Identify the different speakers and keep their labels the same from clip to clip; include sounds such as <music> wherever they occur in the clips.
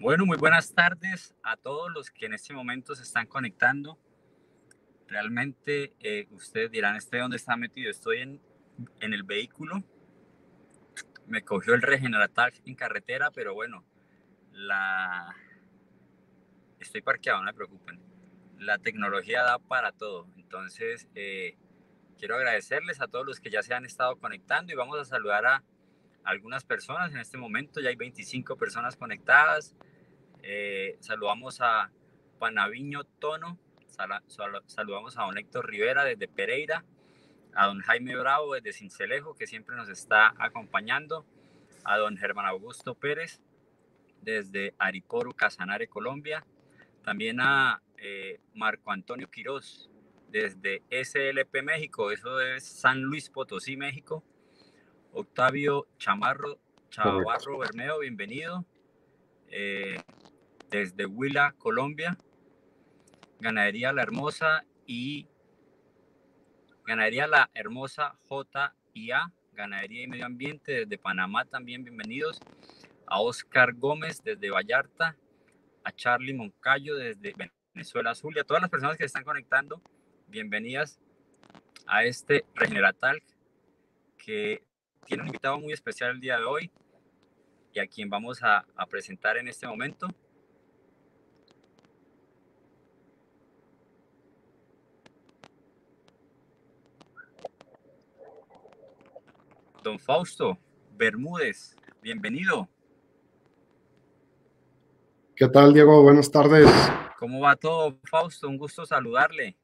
Speaker 1: Bueno, muy buenas tardes a todos los que en este momento se están conectando. Realmente eh, ustedes dirán, ¿este dónde está metido? Estoy en, en el vehículo. Me cogió el regeneratag en carretera, pero bueno, la... Estoy parqueado, no me preocupen. La tecnología da para todo. Entonces, eh, quiero agradecerles a todos los que ya se han estado conectando y vamos a saludar a algunas personas en este momento. Ya hay 25 personas conectadas. Eh, saludamos a Panaviño Tono, saludamos a don Héctor Rivera desde Pereira, a don Jaime Bravo desde Cincelejo, que siempre nos está acompañando, a don Germán Augusto Pérez desde Aricoru, Casanare, Colombia, también a eh, Marco Antonio Quirós desde SLP México, eso es San Luis Potosí, México, Octavio Chamarro, Chavarro Bermeo, bienvenido. Eh, desde Huila, Colombia, Ganadería La Hermosa y Ganadería La Hermosa JIA, Ganadería y Medio Ambiente desde Panamá también bienvenidos, a Oscar Gómez desde Vallarta, a Charlie Moncayo desde Venezuela Azul y a todas las personas que se están conectando, bienvenidas a este Regeneratal que tiene un invitado muy especial el día de hoy y a quien vamos a presentar en este momento. Don Fausto Bermúdez, bienvenido.
Speaker 2: ¿Qué tal, Diego? Buenas tardes.
Speaker 1: ¿Cómo va todo, Fausto? Un gusto saludarle.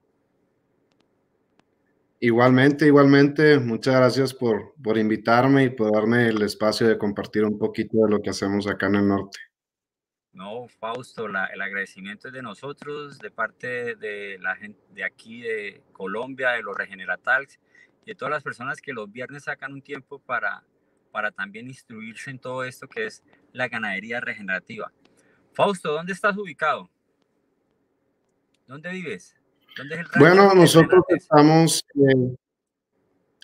Speaker 2: Igualmente, igualmente. Muchas gracias por, por invitarme y por darme el espacio de compartir un poquito de lo que hacemos acá en el norte.
Speaker 1: No, Fausto, el agradecimiento es de nosotros, de parte de la gente de aquí de Colombia, de los Regeneratals de todas las personas que los viernes sacan un tiempo para, para también instruirse en todo esto que es la ganadería regenerativa. Fausto, ¿dónde estás ubicado? ¿Dónde vives?
Speaker 2: bueno, nosotros estamos, eh,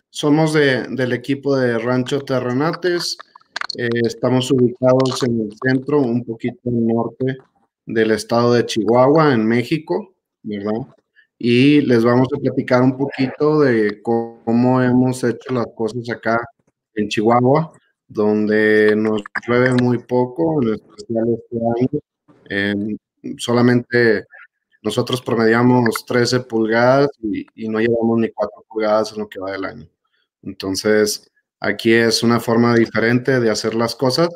Speaker 2: somos del equipo de Rancho Terrenates, eh, estamos ubicados en el centro, un poquito al norte del estado de Chihuahua, en México, ¿verdad? y les vamos a platicar un poquito de cómo hemos hecho las cosas acá en Chihuahua, donde nos llueve muy poco, en especial este em, solamente nosotros promediamos 13 pulgadas y, y, no llevamos ni 4 pulgadas en lo que va del año. Entonces, aquí es una forma diferente de hacer las cosas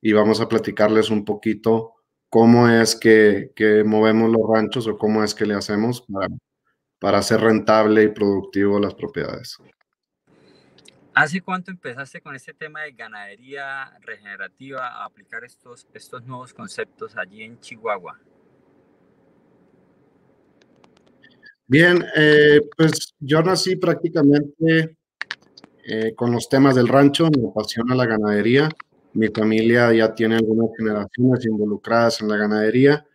Speaker 2: y vamos a platicarles un poquito cómo es que, que, movemos los ranchos o cómo es que le hacemos para, para hacer rentable y productivo las propiedades.
Speaker 1: ¿Hace cuánto empezaste con este tema de ganadería regenerativa a aplicar estos, estos nuevos conceptos allí en Chihuahua?
Speaker 2: Bien, eh, pues yo nací prácticamente eh, con los temas del rancho, me apasiona la ganadería. Mi familia ya tiene algunas generaciones involucradas en la ganadería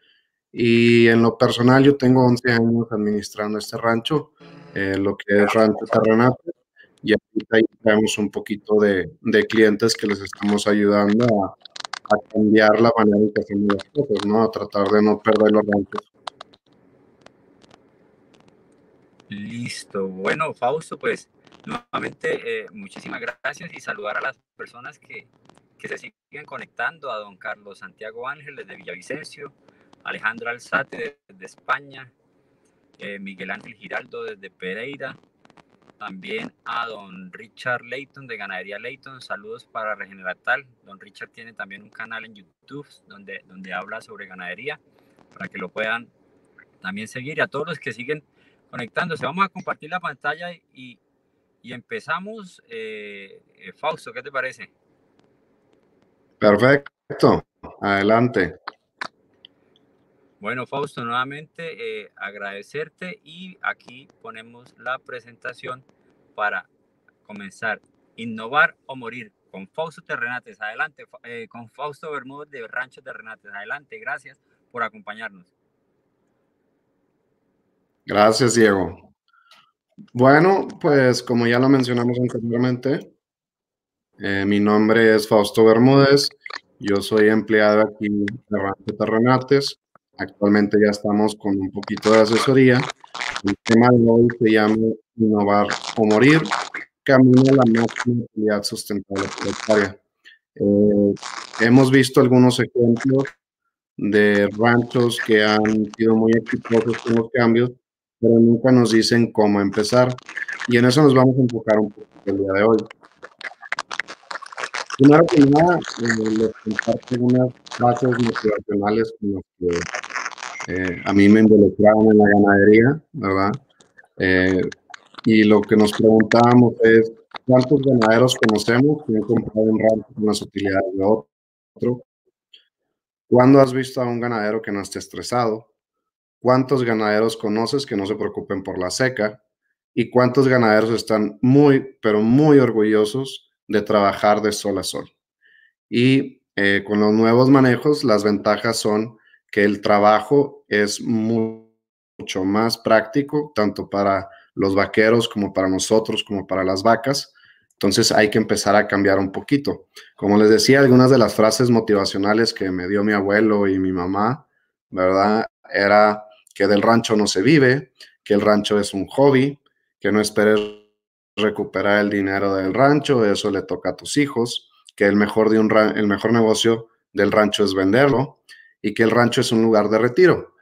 Speaker 2: y en lo personal yo tengo 11 años administrando este rancho, eh, lo que es Rancho Terrenato. y ahí tenemos un poquito de, clientes que les estamos ayudando a, cambiar la manera en que las cosas, ¿no? A tratar de no perder los ranchos.
Speaker 1: Listo. Bueno, Fausto, pues nuevamente eh, muchísimas gracias y saludar a las personas que, que se siguen conectando a don Carlos Santiago Ángel desde Villavicencio, Alejandro Alzate desde España, eh, Miguel Ángel Giraldo desde Pereira, también a don Richard Leighton de Ganadería Leighton, saludos para Regeneratal, don Richard tiene también un canal en YouTube donde, donde habla sobre ganadería, para que lo puedan también seguir y a todos los que siguen conectándose. Vamos a compartir la pantalla y, empezamos. Eh, eh, Fausto, ¿qué te parece?
Speaker 2: Perfecto, adelante.
Speaker 1: Bueno, Fausto, nuevamente eh, agradecerte y aquí ponemos la presentación para comenzar. Innovar o morir con Fausto Terrenates. Adelante, eh, con Fausto Bermúdez de Rancho Terrenates. Adelante, gracias por acompañarnos.
Speaker 2: Gracias, Diego. Bueno, pues como ya lo mencionamos anteriormente, eh, mi nombre es Fausto Bermúdez, yo soy empleado aquí de Rancho Terrenates. Actualmente ya estamos con un poquito de asesoría. El tema de hoy se llama Innovar o Morir, camino a la máxima utilidad sustentable eh, hemos visto algunos ejemplos de ranchos que han sido muy exitosos con los cambios, pero nunca nos dicen cómo empezar. Y en eso nos vamos a enfocar un poco el día de hoy. Primero que nada, eh, les comparto unas frases motivacionales con las que eh, a mí me involucraron en la ganadería, ¿verdad? Eh, y lo que nos preguntábamos es, ¿cuántos ganaderos conocemos que han comprado un rancho con las utilidades de otro? ¿Cuándo has visto a un ganadero que no esté estresado? ¿Cuántos ganaderos conoces que no se preocupen por la seca? ¿Y cuántos ganaderos están muy, pero muy orgullosos de trabajar de sol a sol. Y eh, con los nuevos manejos, las ventajas son que el trabajo es mucho más práctico, tanto para los vaqueros como para nosotros, como para las vacas. Entonces hay que empezar a cambiar un poquito. Como les decía, algunas de las frases motivacionales que me dio mi abuelo y mi mamá, ¿verdad? Era que del rancho no se vive, que el rancho es un hobby, que no esperes recuperar el dinero del rancho, eso le toca a tus hijos, que el mejor, de un el mejor negocio del rancho es venderlo y que el rancho es un lugar de retiro.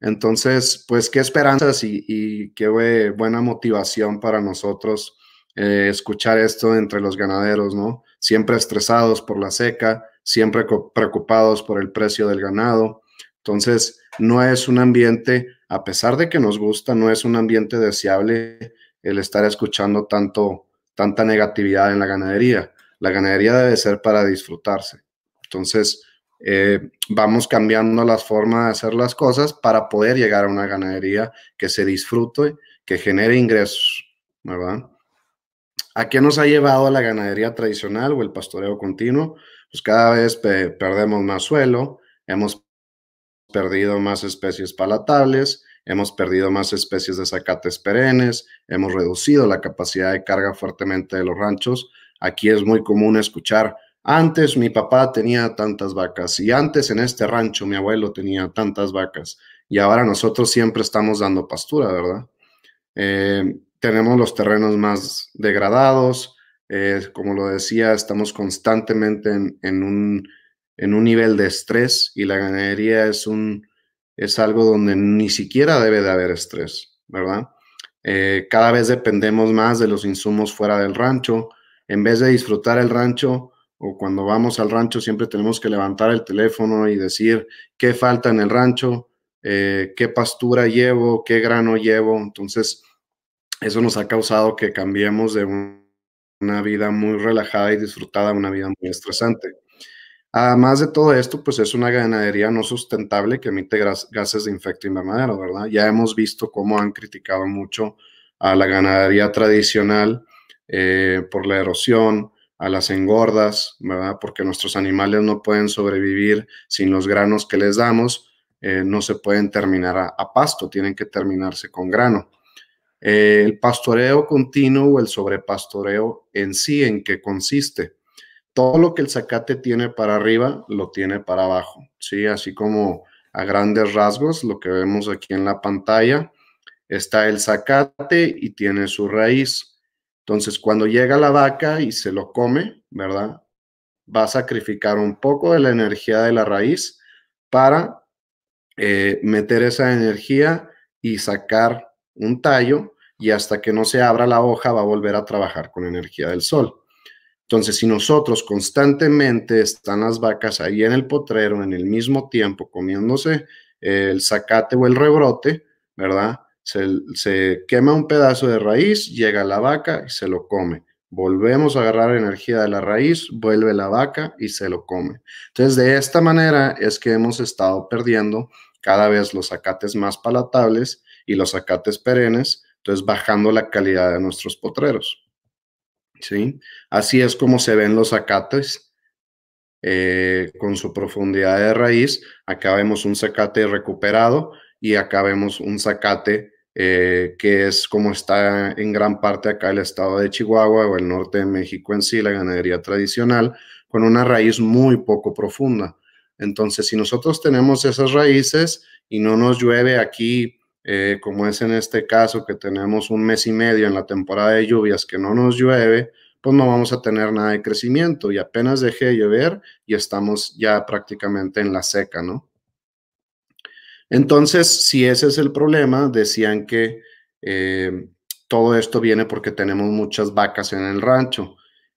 Speaker 2: Entonces, pues qué esperanzas y, qué buena motivación para nosotros eh, escuchar esto entre los ganaderos, ¿no? Siempre estresados por la seca, siempre preocupados por el precio del ganado. Entonces, no es un ambiente, a pesar de que nos gusta, no es un ambiente deseable el estar escuchando tanto, tanta negatividad en la ganadería. La ganadería debe ser para disfrutarse. Entonces, eh, vamos cambiando las formas de hacer las cosas para poder llegar a una ganadería que se disfrute, que genere ingresos, ¿verdad? ¿A qué nos ha llevado la ganadería tradicional o el pastoreo continuo? Pues cada vez perdemos más suelo, hemos perdido más especies palatables, hemos perdido más especies de zacates perennes, hemos reducido la capacidad de carga fuertemente de los ranchos. Aquí es muy común escuchar, antes mi papá tenía tantas vacas y antes en este rancho mi abuelo tenía tantas vacas y ahora nosotros siempre estamos dando pastura, ¿verdad? Eh, tenemos los terrenos más degradados, eh, como lo decía, estamos constantemente en un nivel de estrés y la ganadería es un es algo donde ni siquiera debe de haber estrés, ¿verdad? Eh, cada vez dependemos más de los insumos fuera del rancho. En vez de disfrutar el rancho o cuando vamos al rancho siempre tenemos que levantar el teléfono y decir qué falta en el rancho, eh, qué pastura llevo, qué grano llevo. Entonces, eso nos ha causado que cambiemos de una vida muy relajada y disfrutada a una vida muy estresante. Además de todo esto, pues es una ganadería no sustentable que emite gases de efecto invernadero, ¿verdad? Ya hemos visto cómo han criticado mucho a la ganadería tradicional eh, por la erosión, a las engordas, ¿verdad? Porque nuestros animales no pueden sobrevivir sin los granos que les damos, eh, no se pueden terminar a, pasto, tienen que terminarse con grano. Eh, el pastoreo continuo o el sobrepastoreo en sí, ¿en qué consiste? todo lo que el zacate tiene para arriba, lo tiene para abajo, ¿sí? Así como a grandes rasgos, lo que vemos aquí en la pantalla, está el zacate y tiene su raíz. Entonces, cuando llega la vaca y se lo come, ¿verdad? Va a sacrificar un poco de la energía de la raíz para eh, meter esa energía y sacar un tallo y hasta que no se abra la hoja va a volver a trabajar con energía del sol. Entonces, si nosotros constantemente están las vacas ahí en el potrero en el mismo tiempo comiéndose el zacate o el rebrote, ¿verdad? Se, quema un pedazo de raíz, llega la vaca y se lo come. Volvemos a agarrar energía de la raíz, vuelve la vaca y se lo come. Entonces, de esta manera es que hemos estado perdiendo cada vez los zacates más palatables y los zacates perennes, entonces bajando la calidad de nuestros potreros. Así es como se ven los zacates eh, con su profundidad de raíz. Acá vemos un zacate recuperado y acá vemos un zacate eh, que es como está en gran parte acá el estado de Chihuahua o el norte de México en sí, la ganadería tradicional, con una raíz muy poco profunda. Entonces, si nosotros tenemos esas raíces y no nos llueve aquí eh, como es en este caso que tenemos un mes y medio en la temporada de lluvias que no nos llueve, pues no vamos a tener nada de crecimiento y apenas deje de llover y estamos ya prácticamente en la seca, ¿no? Entonces, si ese es el problema, decían que eh, todo esto viene porque tenemos muchas vacas en el rancho.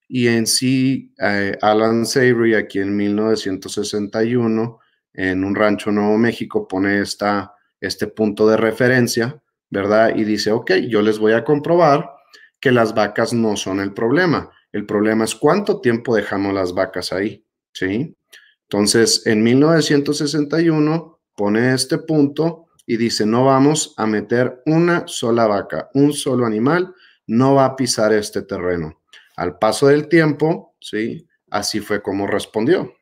Speaker 2: Y en sí, eh, Alan Savory, aquí en 1961, en un rancho en Nuevo México, pone esta este punto de referencia, ¿verdad? Y dice, ok, yo les voy a comprobar que las vacas no son el problema. El problema es cuánto tiempo dejamos las vacas ahí, ¿sí? Entonces, en 1961 pone este punto y dice, no vamos a meter una sola vaca, un solo animal no va a pisar este terreno. Al paso del tiempo, ¿sí? Así fue como respondió.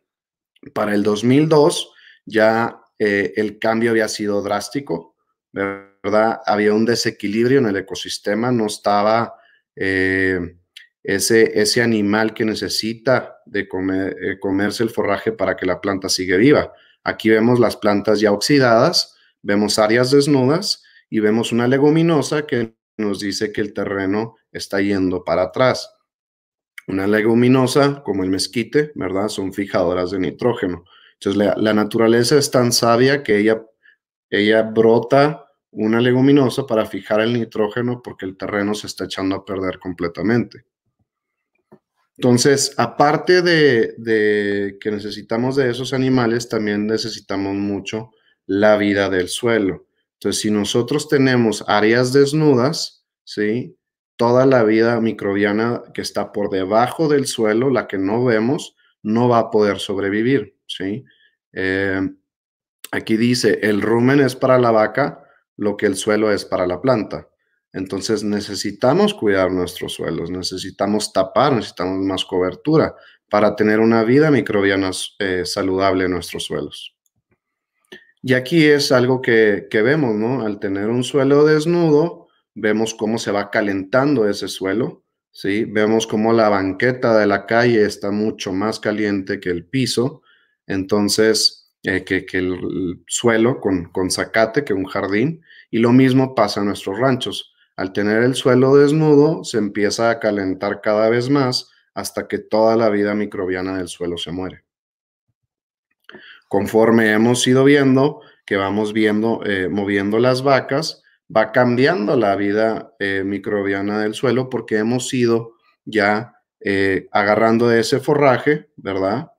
Speaker 2: Para el 2002 ya eh, el cambio había sido drástico, ¿verdad? Había un desequilibrio en el ecosistema, no estaba eh, ese, animal que necesita de eh, comerse el forraje para que la planta siga viva. Aquí vemos las plantas ya oxidadas, vemos áreas desnudas y vemos una leguminosa que nos dice que el terreno está yendo para atrás. Una leguminosa, como el mezquite, ¿verdad? Son fijadoras de nitrógeno. Entonces la, naturaleza es tan sabia que ella, ella brota una leguminosa para fijar el nitrógeno porque el terreno se está echando a perder completamente. Entonces, aparte de, que necesitamos de esos animales, también necesitamos mucho la vida del suelo. Entonces, si nosotros tenemos áreas desnudas, ¿sí? toda la vida microbiana que está por debajo del suelo, la que no vemos, no va a poder sobrevivir. ¿sí? Eh, aquí dice, el rumen es para la vaca lo que el suelo es para la planta. Entonces necesitamos cuidar nuestros suelos, necesitamos tapar, necesitamos más cobertura para tener una vida microbiana eh, saludable en nuestros suelos. Y aquí es algo que, vemos, Al tener un suelo desnudo, vemos cómo se va calentando ese suelo, ¿sí? Vemos cómo la banqueta de la calle está mucho más caliente que el piso, entonces, eh, que, el suelo con, con zacate, que un jardín, y lo mismo pasa en nuestros ranchos. Al tener el suelo desnudo, se empieza a calentar cada vez más hasta que toda la vida microbiana del suelo se muere. Conforme hemos ido viendo, que vamos viendo, eh, moviendo las vacas, va cambiando la vida eh, microbiana del suelo porque hemos ido ya agarrando de ese forraje, ¿verdad?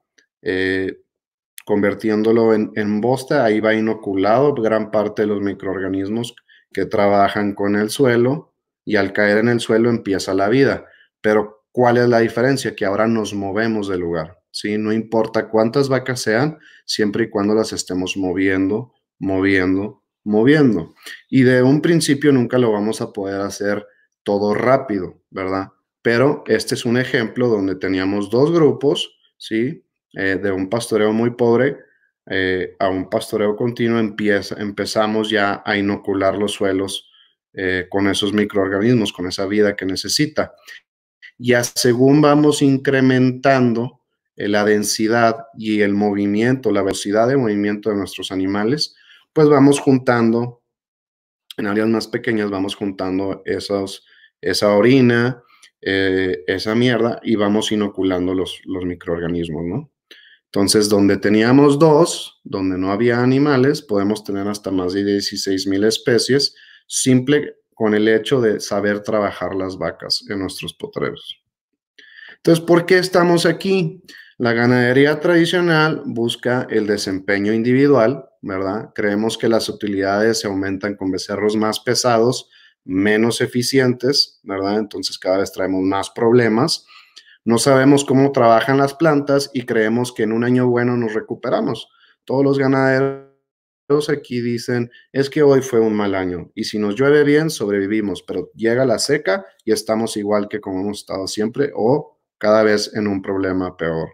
Speaker 2: convirtiéndolo en, bosta, ahí va inoculado gran parte de los microorganismos que trabajan con el suelo y al caer en el suelo empieza la vida. Pero ¿cuál es la diferencia? Que ahora nos movemos del lugar, ¿sí? No importa cuántas vacas sean, siempre y cuando las estemos moviendo, moviendo, moviendo. Y de un principio nunca lo vamos a poder hacer todo rápido, ¿verdad? Pero este es un ejemplo donde teníamos dos grupos, ¿sí? Eh, de un pastoreo muy pobre eh, a un pastoreo continuo, empieza, empezamos ya a inocular los suelos eh, con esos microorganismos, con esa vida que necesita. Y según vamos incrementando la densidad y el movimiento, la velocidad de movimiento de nuestros animales, pues vamos juntando, en áreas más pequeñas vamos juntando esos, esa orina, esa mierda y vamos inoculando los, los microorganismos, ¿no? Entonces, donde teníamos dos, donde no había animales, podemos tener hasta más de 16 mil especies, simple con el hecho de saber trabajar las vacas en nuestros potreros. Entonces, ¿por qué estamos aquí? La ganadería tradicional busca el desempeño individual, ¿verdad? Creemos que las utilidades se aumentan con becerros más pesados, menos eficientes, ¿verdad? Entonces cada vez traemos más problemas no sabemos cómo trabajan las plantas y creemos que en un año bueno nos recuperamos. Todos los ganaderos aquí dicen, es que hoy fue un mal año y si nos llueve bien, sobrevivimos, pero llega la seca y estamos igual que como hemos estado siempre o cada vez en un problema peor.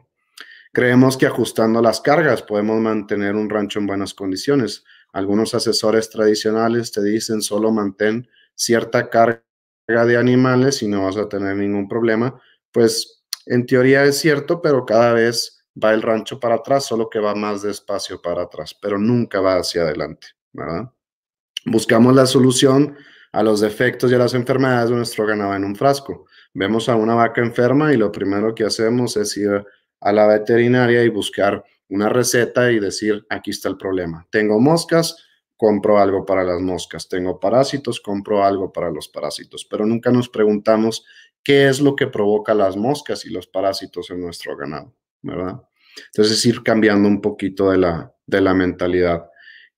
Speaker 2: Creemos que ajustando las cargas podemos mantener un rancho en buenas condiciones. Algunos asesores tradicionales te dicen solo mantén cierta carga de animales y no vas a tener ningún problema. Pues en teoría es cierto, pero cada vez va el rancho para atrás, solo que va más despacio para atrás, pero nunca va hacia adelante, ¿verdad? Buscamos la solución a los defectos y a las enfermedades de nuestro ganado en un frasco. Vemos a una vaca enferma y lo primero que hacemos es ir a la veterinaria y buscar una receta y decir, aquí está el problema. Tengo moscas, compro algo para las moscas. Tengo parásitos, compro algo para los parásitos. Pero nunca nos preguntamos qué es lo que provoca las moscas y los parásitos en nuestro ganado, ¿verdad? Entonces, ir cambiando un poquito de la, de la mentalidad.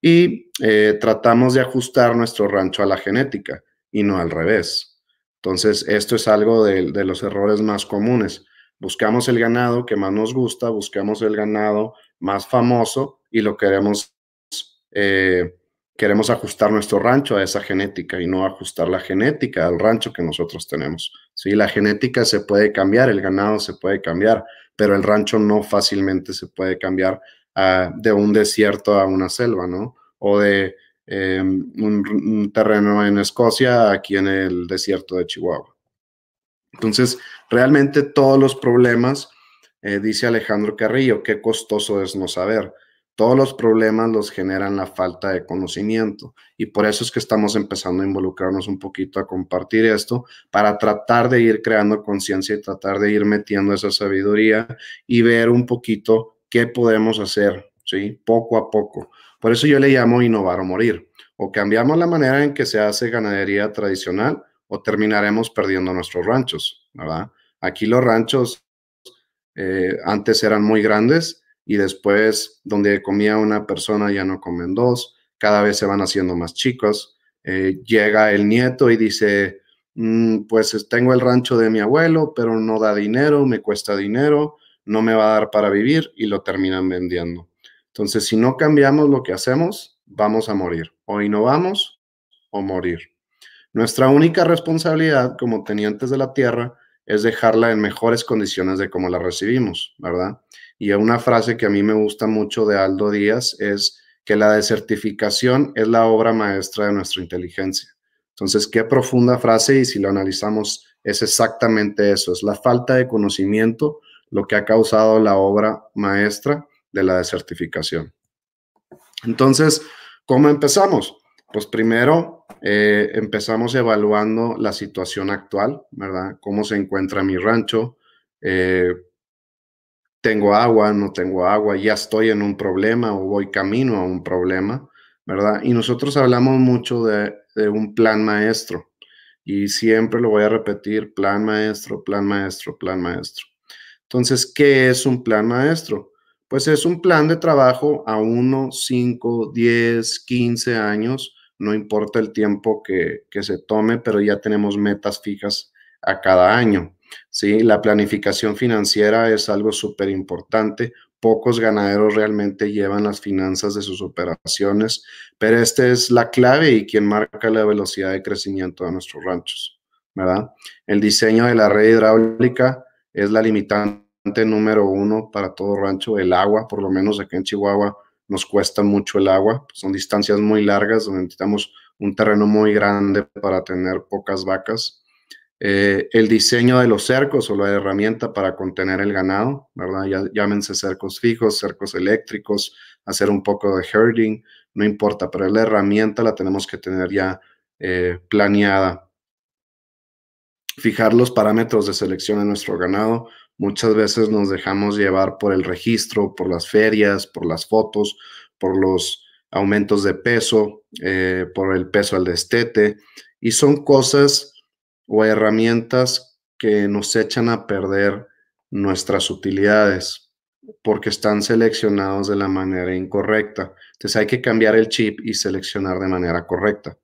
Speaker 2: Y eh, tratamos de ajustar nuestro rancho a la genética y no al revés. Entonces, esto es algo de, los errores más comunes. Buscamos el ganado que más nos gusta, buscamos el ganado más famoso y lo queremos eh, queremos ajustar nuestro rancho a esa genética y no ajustar la genética al rancho que nosotros tenemos. Sí, la genética se puede cambiar, el ganado se puede cambiar, pero el rancho no fácilmente se puede cambiar ah, de un desierto a una selva, ¿no? O de em, un, terreno en Escocia aquí en el desierto de Chihuahua. Entonces, realmente todos los problemas, eh, dice Alejandro Carrillo, qué costoso es no saber. Todos los problemas los generan la falta de conocimiento y por eso es que estamos empezando a involucrarnos un poquito a compartir esto para tratar de ir creando conciencia y tratar de ir metiendo esa sabiduría y ver un poquito qué podemos hacer, ¿sí? Poco a poco. Por eso yo le llamo innovar o morir. O cambiamos la manera en que se hace ganadería tradicional o terminaremos perdiendo nuestros ranchos, ¿verdad? Aquí los ranchos eh, antes eran muy grandes y después donde comía una persona ya no comen dos, cada vez se van haciendo más chicos. Eh, llega el nieto y dice, mm, pues eh, tengo el rancho de mi abuelo, pero no da dinero, me cuesta dinero, no me va a dar para vivir y lo terminan vendiendo. Entonces, si no cambiamos lo que hacemos, vamos a morir. O innovamos o morir. Nuestra única responsabilidad como tenientes de la tierra es dejarla en mejores condiciones de cómo la recibimos, ¿verdad? Y una frase que a mí me gusta mucho de Aldo Díaz es que la desertificación es la obra maestra de nuestra inteligencia. Entonces, qué profunda frase y si lo analizamos es exactamente eso, es la falta de conocimiento lo que ha causado la obra maestra de la desertificación. Entonces, ¿cómo empezamos? Pues primero eh, empezamos evaluando la situación actual, ¿verdad? ¿Cómo se encuentra mi rancho? Eh, tengo agua, no tengo agua, ya estoy en un problema o voy camino a un problema, ¿verdad? Y nosotros hablamos mucho de, un plan maestro y siempre lo voy a repetir, plan maestro, plan maestro, plan maestro. Entonces, ¿qué es un plan maestro? Pues es un plan de trabajo a 1, 5, 10, 15 años, no importa el tiempo que, que se tome, pero ya tenemos metas fijas a cada año. ¿sí? La planificación financiera es algo súper importante. Pocos ganaderos realmente llevan las finanzas de sus operaciones, pero esta es la clave y quien marca la velocidad de crecimiento de nuestros ranchos, El diseño de la red hidráulica es la limitante número uno para todo rancho, el agua, por lo menos aquí en Chihuahua nos cuesta mucho el agua, son distancias muy largas donde necesitamos un terreno muy grande para tener pocas vacas. Eh, el diseño de los cercos o la herramienta para contener el ganado, ¿verdad? Ya, llámense cercos fijos, cercos eléctricos, hacer un poco de herding, no importa, pero la herramienta la tenemos que tener ya eh, planeada. Fijar los parámetros de selección de nuestro ganado. Muchas veces nos dejamos llevar por el registro, por las ferias, por las fotos, por los aumentos de peso, eh, por el peso al destete. Y son cosas o herramientas que nos echan a perder nuestras utilidades porque están seleccionados de la manera incorrecta. Entonces hay que cambiar el chip y seleccionar de manera correcta.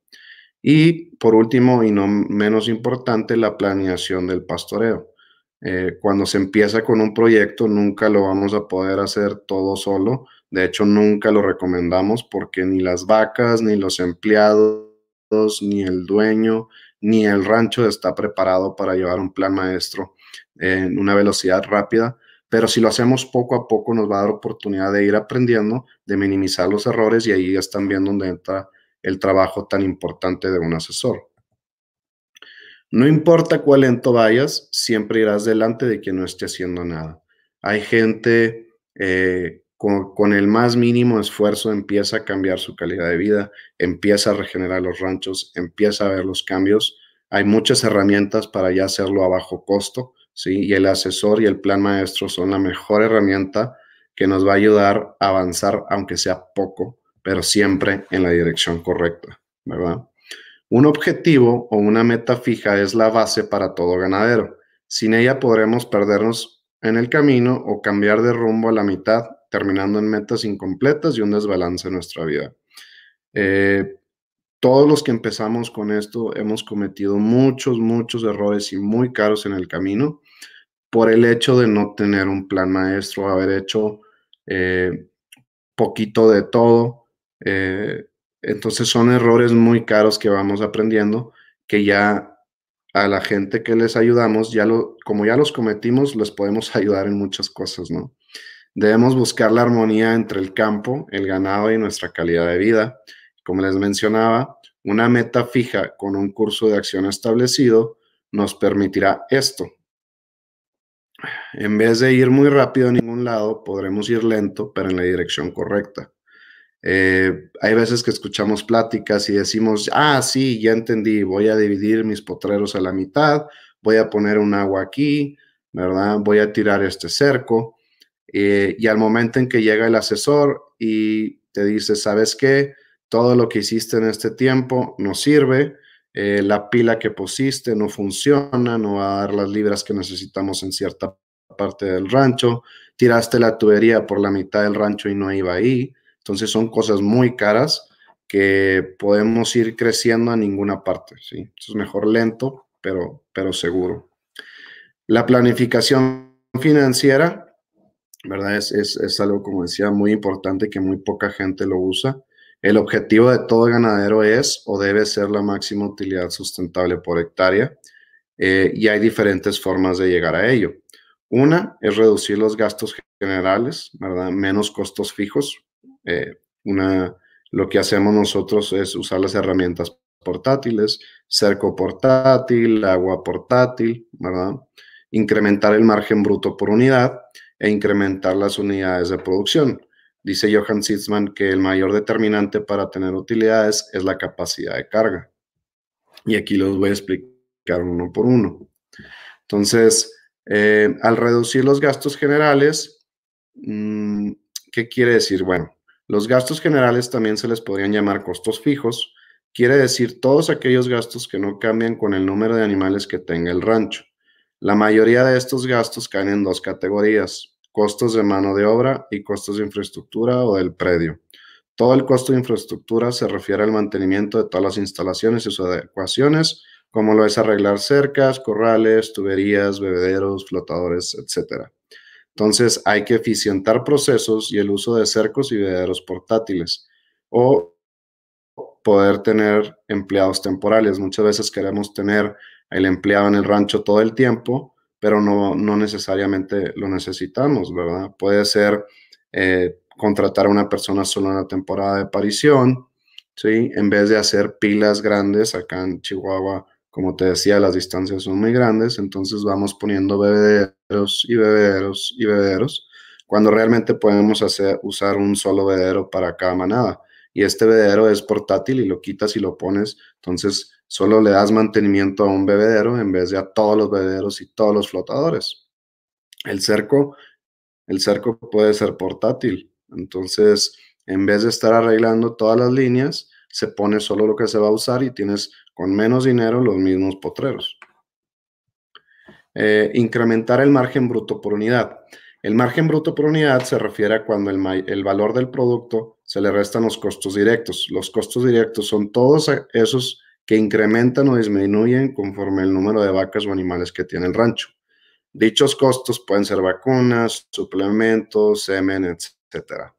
Speaker 2: Y por último, y no menos importante, la planeación del pastoreo. Eh, cuando se empieza con un proyecto, nunca lo vamos a poder hacer todo solo. De hecho, nunca lo recomendamos porque ni las vacas, ni los empleados, ni el dueño, ni el rancho está preparado para llevar un plan maestro en una velocidad rápida, pero si lo hacemos poco a poco nos va a dar oportunidad de ir aprendiendo, de minimizar los errores y ahí están también donde entra el trabajo tan importante de un asesor. No importa cuál lento vayas, siempre irás delante de quien no esté haciendo nada. Hay gente eh, con, el más mínimo esfuerzo empieza a cambiar su calidad de vida, empieza a regenerar los ranchos, empieza a ver los cambios. Hay muchas herramientas para ya hacerlo a bajo costo, ¿sí? Y el asesor y el plan maestro son la mejor herramienta que nos va a ayudar a avanzar, aunque sea poco, pero siempre en la dirección correcta, ¿verdad? Un objetivo o una meta fija es la base para todo ganadero. Sin ella podremos perdernos en el camino o cambiar de rumbo a la mitad terminando en metas incompletas y un desbalance en nuestra vida. Eh, todos los que empezamos con esto hemos cometido muchos, muchos errores y muy caros en el camino por el hecho de no tener un plan maestro, haber hecho eh, poquito de todo. Eh, entonces son errores muy caros que vamos aprendiendo que ya a la gente que les ayudamos, ya lo, como ya los cometimos, les podemos <laughs> ayudar en muchas cosas, ¿no? Debemos buscar la armonía entre el campo, el ganado y nuestra calidad de vida. Como les mencionaba, una meta fija con un curso de acción establecido nos permitirá esto. En vez de ir muy rápido a ningún lado, podremos ir lento, pero en la dirección correcta. Eh, hay veces que escuchamos pláticas y decimos, ah, sí, ya entendí, voy a dividir mis potreros a la mitad, voy a poner un agua aquí, ¿verdad? Voy a tirar este cerco. Eh, y al momento en que llega el asesor y te dice, ¿sabes qué? Todo lo que hiciste en este tiempo no sirve, eh, la pila que pusiste no funciona, no va a dar las libras que necesitamos en cierta parte del rancho, tiraste la tubería por la mitad del rancho y no iba ahí. Entonces son cosas muy caras que podemos ir creciendo a ninguna parte, ¿sí? Es mejor lento, pero, pero seguro. La planificación financiera ¿verdad? Es, algo, como decía, muy importante que muy poca gente lo usa. El objetivo de todo ganadero es o debe ser la máxima utilidad sustentable por hectárea eh, y hay diferentes formas de llegar a ello. Una es reducir los gastos generales, ¿verdad? Menos costos fijos. Eh, una, lo que hacemos nosotros es usar las herramientas portátiles, cerco portátil, agua portátil, ¿verdad? Incrementar el margen bruto por unidad e incrementar las unidades de producción. Dice Johann Sitzman que el mayor determinante para tener utilidades es la capacidad de carga. Y aquí los voy a explicar uno por uno. Entonces, eh, al reducir los gastos generales, mm, ¿qué quiere decir? Bueno, los gastos generales también se les podrían llamar costos fijos, quiere decir todos aquellos gastos que no cambian con el número de animales que tenga el rancho. La mayoría de estos gastos caen en dos categorías, costos de mano de obra y costos de infraestructura o del predio. Todo el costo de infraestructura se refiere al mantenimiento de todas las instalaciones y sus adecuaciones, como lo es arreglar cercas, corrales, tuberías, bebederos, flotadores, etc. Entonces hay que eficientar procesos y el uso de cercos y bebederos portátiles o poder tener empleados temporales. Muchas veces queremos tener el empleado en el rancho todo el tiempo, pero no, necesariamente lo necesitamos, ¿verdad? Puede ser eh, contratar a una persona solo en la temporada de aparición, ¿sí? En vez de hacer pilas grandes, acá en Chihuahua, como te decía, las distancias son muy grandes, entonces vamos poniendo bebederos y bebederos y bebederos, cuando realmente podemos hacer, usar un solo bebedero para cada manada. Y este bebedero es portátil y lo quitas y lo pones, entonces solo le das mantenimiento a un bebedero en vez de a todos los bebederos y todos los flotadores. El cerco, el cerco puede ser portátil, entonces en vez de estar arreglando todas las líneas, se pone solo lo que se va a usar y tienes con menos dinero los mismos potreros. Eh, incrementar el margen bruto por unidad. El margen bruto por unidad se refiere a cuando el, el, valor del producto se le restan los costos directos. Los costos directos son todos esos que incrementan o disminuyen conforme el número de vacas o animales que tiene el rancho. Dichos costos pueden ser vacunas, suplementos, semen, etc.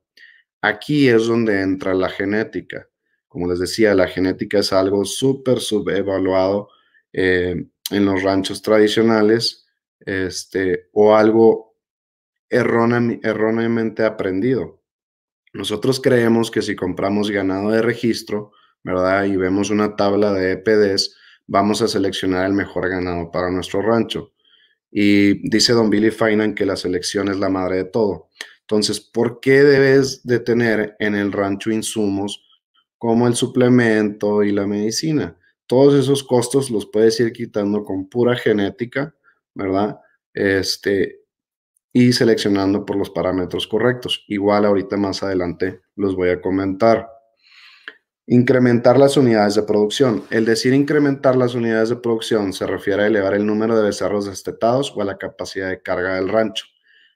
Speaker 2: Aquí es donde entra la genética. Como les decía, la genética es algo súper subevaluado eh, en los ranchos tradicionales este, o algo erróneamente aprendido. Nosotros creemos que si compramos ganado de registro, ¿verdad? Y vemos una tabla de EPDs, vamos a seleccionar el mejor ganado para nuestro rancho. Y dice don Billy Finan que la selección es la madre de todo. Entonces, ¿por qué debes de tener en el rancho insumos como el suplemento y la medicina? Todos esos costos los puedes ir quitando con pura genética, ¿verdad? Este, y seleccionando por los parámetros correctos. Igual ahorita más adelante los voy a comentar. Incrementar las unidades de producción. El decir incrementar las unidades de producción se refiere a elevar el número de becerros destetados o a la capacidad de carga del rancho.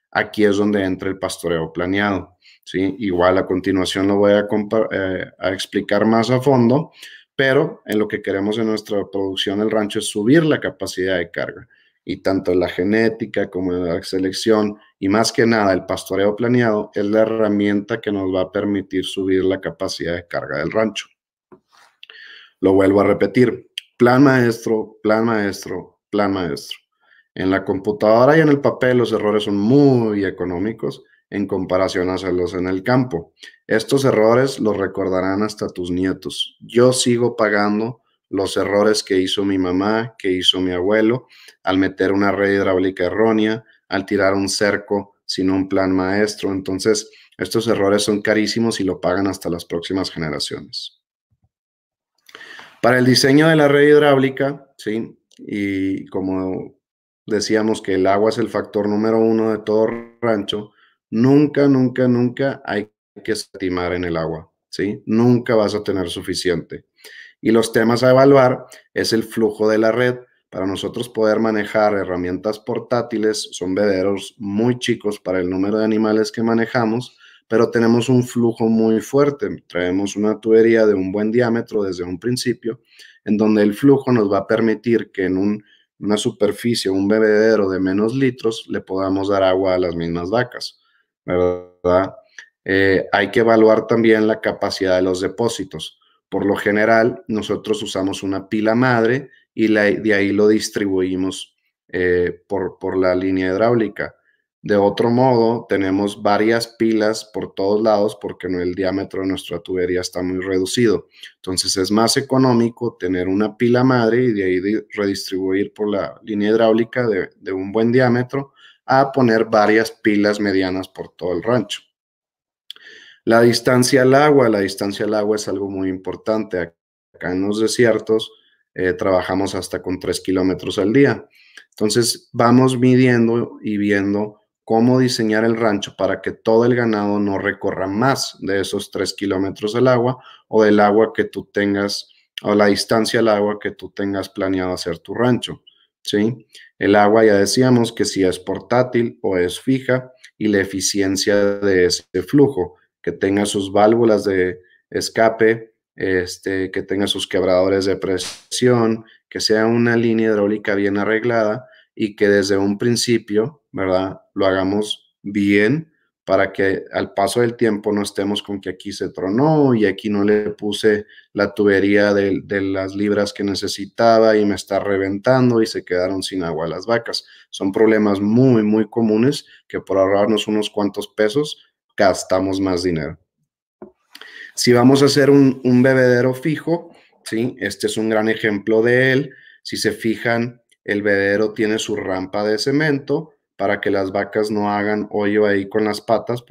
Speaker 2: Aquí es donde entra el pastoreo planeado. ¿sí? Igual a continuación lo voy a, eh, a explicar más a fondo, pero en lo que queremos en nuestra producción el rancho es subir la capacidad de carga y tanto la genética como la selección y más que nada el pastoreo planeado es la herramienta que nos va a permitir subir la capacidad de carga del rancho. Lo vuelvo a repetir, plan maestro, plan maestro, plan maestro. En la computadora y en el papel los errores son muy económicos en comparación a hacerlos en el campo. Estos errores los recordarán hasta tus nietos. Yo sigo pagando los errores que hizo mi mamá, que hizo mi abuelo, al meter una red hidráulica errónea, al tirar un cerco sin un plan maestro. Entonces, estos errores son carísimos y lo pagan hasta las próximas generaciones. Para el diseño de la red hidráulica, ¿sí? y como decíamos que el agua es el factor número uno de todo rancho, nunca, nunca, nunca hay que estimar en el agua. ¿sí? Nunca vas a tener suficiente. Y los temas a evaluar es el flujo de la red. Para nosotros poder manejar herramientas portátiles, son bebederos muy chicos para el número de animales que manejamos, pero tenemos un flujo muy fuerte. Traemos una tubería de un buen diámetro desde un principio, en donde el flujo nos va a permitir que en una superficie, un bebedero de menos litros, le podamos dar agua a las mismas vacas, ¿verdad? Eh, hay que evaluar también la capacidad de los depósitos. Por lo general, nosotros usamos una pila madre y de ahí lo distribuimos eh, por, la línea hidráulica. De otro modo, tenemos varias pilas por todos lados porque el diámetro de nuestra tubería está muy reducido. Entonces es más económico tener una pila madre y de ahí redistribuir por la línea hidráulica de un buen diámetro a poner varias pilas medianas por todo el rancho. La distancia al agua, la distancia al agua es algo muy importante. Acá en los desiertos eh, trabajamos hasta con 3 kilómetros al día. Entonces vamos midiendo y viendo cómo diseñar el rancho para que todo el ganado no recorra más de esos 3 kilómetros al agua o del agua que tú tengas o la distancia al agua que tú tengas planeado hacer tu rancho. ¿sí? El agua ya decíamos que si es portátil o es fija y la eficiencia de ese flujo que tenga sus válvulas de escape, este, que tenga sus quebradores de presión, que sea una línea hidráulica bien arreglada y que desde un principio, ¿verdad? Lo hagamos bien para que al paso del tiempo no estemos con que aquí se tronó y aquí no le puse la tubería de, de, las libras que necesitaba y me está reventando y se quedaron sin agua las vacas. Son problemas muy, muy comunes que por ahorrarnos unos cuantos pesos gastamos más dinero. Si vamos a hacer un, bebedero fijo, ¿sí? este es un gran ejemplo de él. Si se fijan, el bebedero tiene su rampa de cemento para que las vacas no hagan hoyo ahí con las patas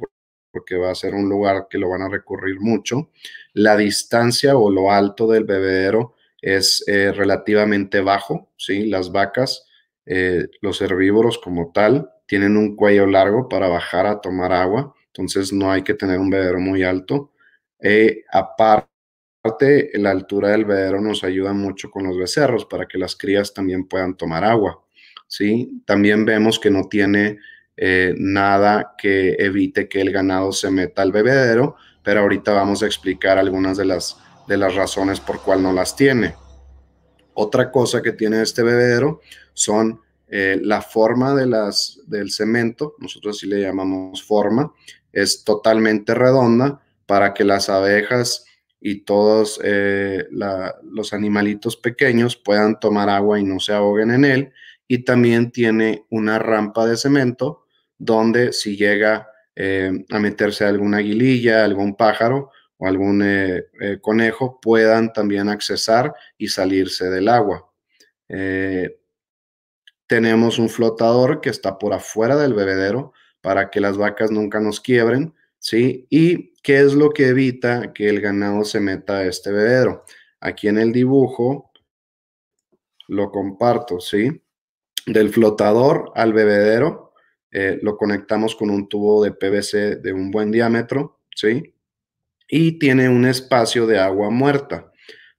Speaker 2: porque va a ser un lugar que lo van a recurrir mucho. La distancia o lo alto del bebedero es eh, relativamente bajo, ¿sí? Las vacas, eh, los herbívoros como tal, tienen un cuello largo para bajar a tomar agua. Entonces no hay que tener un bebedero muy alto. Eh, aparte, la altura del bebedero nos ayuda mucho con los becerros para que las crías también puedan tomar agua. ¿sí? También vemos que no tiene eh, nada que evite que el ganado se meta al bebedero, pero ahorita vamos a explicar algunas de las, de las razones por cuál no las tiene. Otra cosa que tiene este bebedero son eh, la forma de las, del cemento, nosotros así le llamamos forma, es totalmente redonda para que las abejas y todos eh, los animalitos pequeños puedan tomar agua y no se ahoguen en él. Y también tiene una rampa de cemento donde si llega eh, a meterse alguna aguililla, algún pájaro o algún eh, conejo, puedan también accesar y salirse del agua. tenemos un flotador que está por afuera del bebedero para que las vacas nunca nos quiebren, ¿sí? ¿Y qué es lo que evita que el ganado se meta a este bebedero? Aquí en el dibujo lo comparto, ¿sí? Del flotador al bebedero eh, lo conectamos con un tubo de PVC de un buen diámetro, ¿sí? Y tiene un espacio de agua muerta.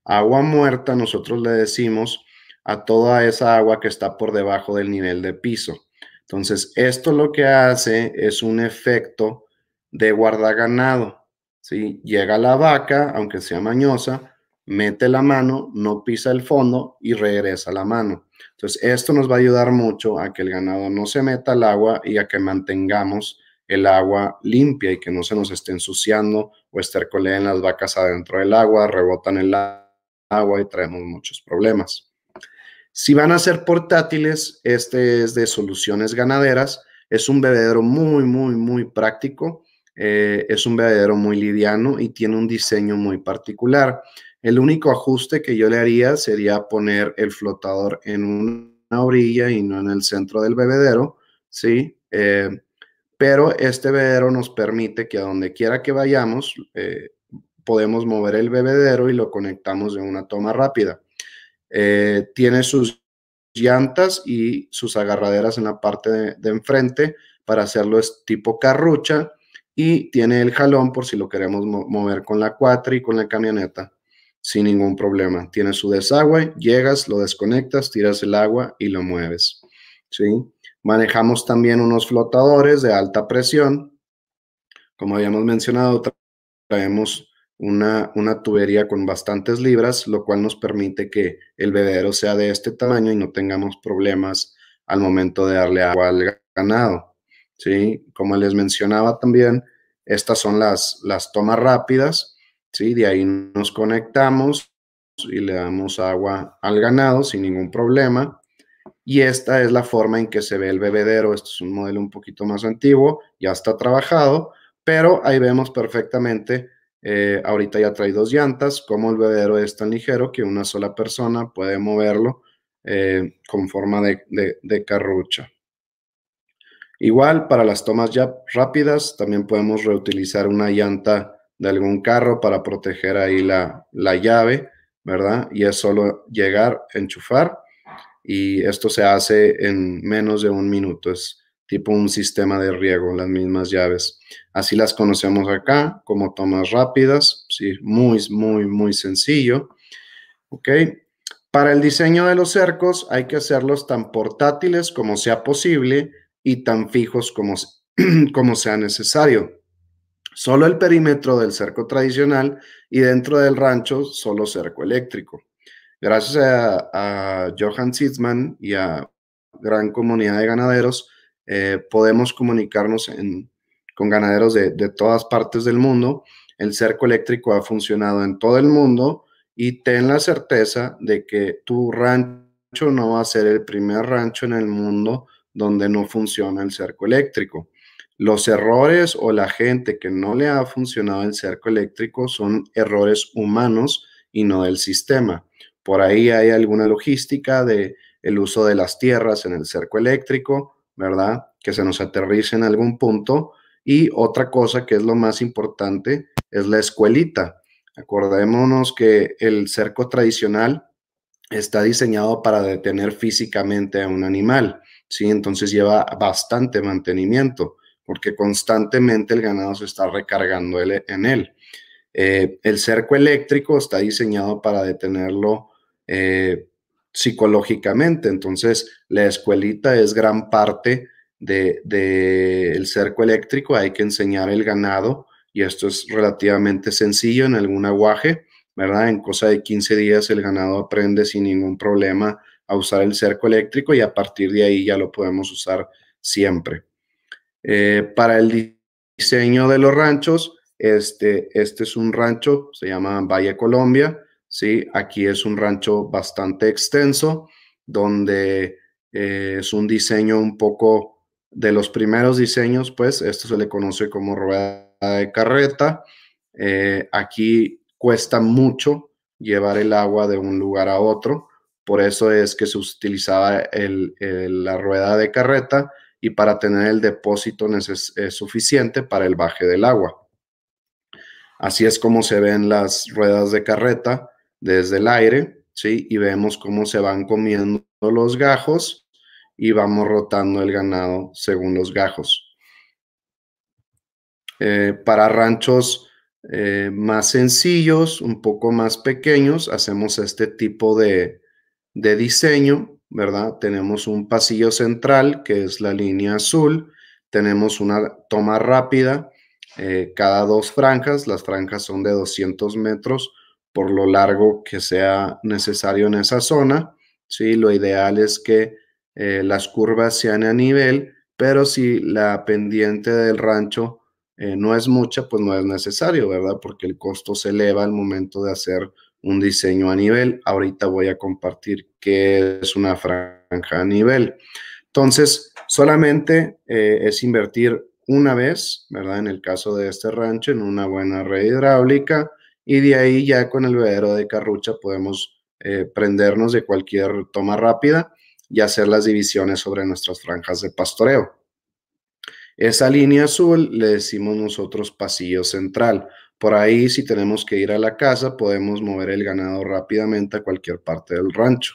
Speaker 2: Agua muerta nosotros le decimos a toda esa agua que está por debajo del nivel de piso. Entonces, esto lo que hace es un efecto de guardaganado. ¿sí? Llega la vaca, aunque sea mañosa, mete la mano, no pisa el fondo y regresa la mano. Entonces, esto nos va a ayudar mucho a que el ganado no se meta al agua y a que mantengamos el agua limpia y que no se nos esté ensuciando o estercoleen las vacas adentro del agua, rebotan el agua y traemos muchos problemas. Si van a ser portátiles, este es de soluciones ganaderas. Es un bebedero muy, muy, muy práctico. Eh, es un bebedero muy liviano y tiene un diseño muy particular. El único ajuste que yo le haría sería poner el flotador en una orilla y no en el centro del bebedero, ¿sí? Eh, pero este bebedero nos permite que a donde quiera que vayamos, eh, podemos mover el bebedero y lo conectamos de una toma rápida. Eh, tiene sus llantas y sus agarraderas en la parte de, enfrente para hacerlo es tipo carrucha y tiene el jalón por si lo queremos mover con la 4 y con la camioneta sin ningún problema. Tiene su desagüe, llegas, lo desconectas, tiras el agua y lo mueves. ¿sí? Manejamos también unos flotadores de alta presión. Como habíamos mencionado, traemos una, tubería con bastantes libras, lo cual nos permite que el bebedero sea de este tamaño y no tengamos problemas al momento de darle agua al ganado. ¿sí? Como les mencionaba también, estas son las, las tomas rápidas, ¿sí? de ahí nos conectamos y le damos agua al ganado sin ningún problema. Y esta es la forma en que se ve el bebedero. Este es un modelo un poquito más antiguo, ya está trabajado, pero ahí vemos perfectamente eh, ahorita ya trae dos llantas, como el bebedero es tan ligero que una sola persona puede moverlo eh, con forma de, carrucha. Igual para las tomas ya rápidas, también podemos reutilizar una llanta de algún carro para proteger ahí la, llave, ¿verdad? Y es solo llegar, enchufar y esto se hace en menos de un minuto. Es, tipo un sistema de riego, las mismas llaves. Así las conocemos acá como tomas rápidas, sí, muy, muy, muy sencillo. ¿Ok? Para el diseño de los cercos hay que hacerlos tan portátiles como sea posible y tan fijos como, <clears throat> como sea necesario. Solo el perímetro del cerco tradicional y dentro del rancho solo cerco eléctrico. Gracias a, a Johann Sitzman y a gran comunidad de ganaderos, eh, podemos comunicarnos con ganaderos de, de, todas partes del mundo. El cerco eléctrico ha funcionado en todo el mundo y ten la certeza de que tu rancho no va a ser el primer rancho en el mundo donde no funciona el cerco eléctrico. Los errores o la gente que no le ha funcionado el cerco eléctrico son errores humanos y no del sistema. Por ahí hay alguna logística de el uso de las tierras en el cerco eléctrico, ¿verdad? Que se nos aterrice en algún punto. Y otra cosa que es lo más importante es la escuelita. Acordémonos que el cerco tradicional está diseñado para detener físicamente a un animal, ¿sí? Entonces lleva bastante mantenimiento porque constantemente el ganado se está recargando en él. Eh, el cerco eléctrico está diseñado para detenerlo eh, psicológicamente. Entonces, la escuelita es gran parte del de, el cerco eléctrico, hay que enseñar el ganado y esto es relativamente sencillo en algún aguaje, ¿verdad? En cosa de 15 días el ganado aprende sin ningún problema a usar el cerco eléctrico y a partir de ahí ya lo podemos usar siempre. Eh, para el diseño de los ranchos, este, este es un rancho, se llama Valle Colombia, ¿sí? Aquí es un rancho bastante extenso, donde eh, es un diseño un poco de los primeros diseños, pues esto se le conoce como rueda de carreta. Eh, aquí cuesta mucho llevar el agua de un lugar a otro, por eso es que se utilizaba la rueda de carreta y para tener el depósito suficiente para el baje del agua. Así es como se ven las ruedas de carreta desde el aire, ¿sí? Y vemos cómo se van comiendo los gajos y vamos rotando el ganado según los gajos. Eh, para ranchos eh, más sencillos, un poco más pequeños, hacemos este tipo de, diseño, ¿verdad? Tenemos un pasillo central, que es la línea azul, tenemos una toma rápida, eh, cada dos franjas, las franjas son de 200 metros por lo largo que sea necesario en esa zona. ¿sí? Lo ideal es que eh, las curvas sean a nivel, pero si la pendiente del rancho eh, no es mucha, pues no es necesario, ¿verdad? Porque el costo se eleva al momento de hacer un diseño a nivel. Ahorita voy a compartir qué es una franja a nivel. Entonces, solamente eh, es invertir una vez, ¿verdad? En el caso de este rancho, en una buena red hidráulica, y de ahí ya con el bebedero de carrucha podemos eh, prendernos de cualquier toma rápida y hacer las divisiones sobre nuestras franjas de pastoreo. Esa línea azul le decimos nosotros pasillo central. Por ahí, si tenemos que ir a la casa, podemos mover el ganado rápidamente a cualquier parte del rancho.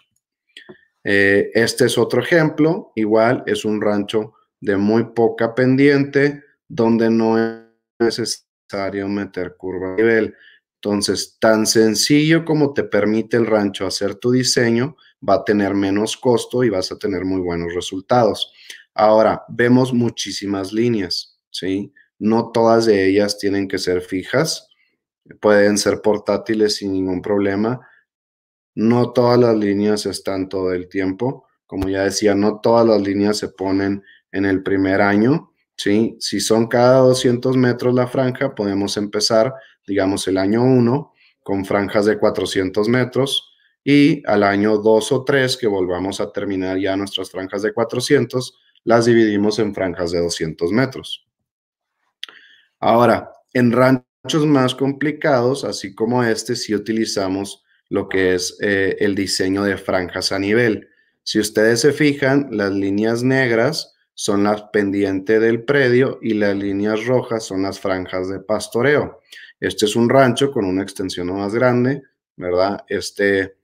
Speaker 2: Eh, este es otro ejemplo, igual es un rancho de muy poca pendiente, donde no es necesario meter curva a nivel. Entonces, tan sencillo como te permite el rancho hacer tu diseño, va a tener menos costo y vas a tener muy buenos resultados. Ahora, vemos muchísimas líneas, ¿sí? No todas de ellas tienen que ser fijas, pueden ser portátiles sin ningún problema. No todas las líneas están todo el tiempo. Como ya decía, no todas las líneas se ponen en el primer año. ¿sí? Si son cada 200 metros la franja, podemos empezar digamos el año 1, con franjas de 400 metros y al año 2 o 3 que volvamos a terminar ya nuestras franjas de 400, las dividimos en franjas de 200 metros. Ahora, en ranchos más complicados, así como este, si utilizamos lo que es eh, el diseño de franjas a nivel. Si ustedes se fijan, las líneas negras son las pendientes del predio y las líneas rojas son las franjas de pastoreo. Este es un rancho con una extensión más grande, ¿verdad? Este,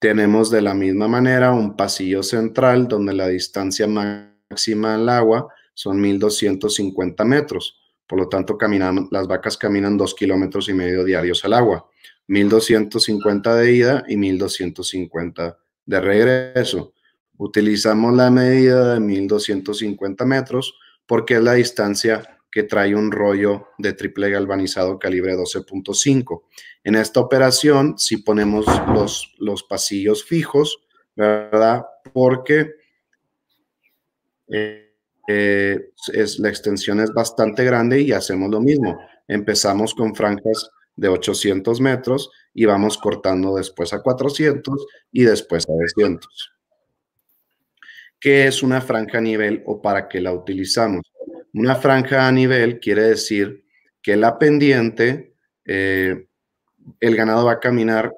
Speaker 2: tenemos de la misma manera un pasillo central donde la distancia máxima al agua son 1250 metros. Por lo tanto, caminan, las vacas caminan dos kilómetros y medio diarios al agua. 1250 de ida y 1250 de regreso. Utilizamos la medida de 1250 metros porque es la distancia que trae un rollo de triple galvanizado calibre 12.5. En esta operación, si ponemos los, los pasillos fijos, ¿verdad? Porque eh, eh, es, la extensión es bastante grande y hacemos lo mismo. Empezamos con franjas de 800 metros y vamos cortando después a 400 y después a 200. ¿Qué es una franja a nivel o para qué la utilizamos? Una franja a nivel quiere decir que la pendiente, eh, el ganado va a caminar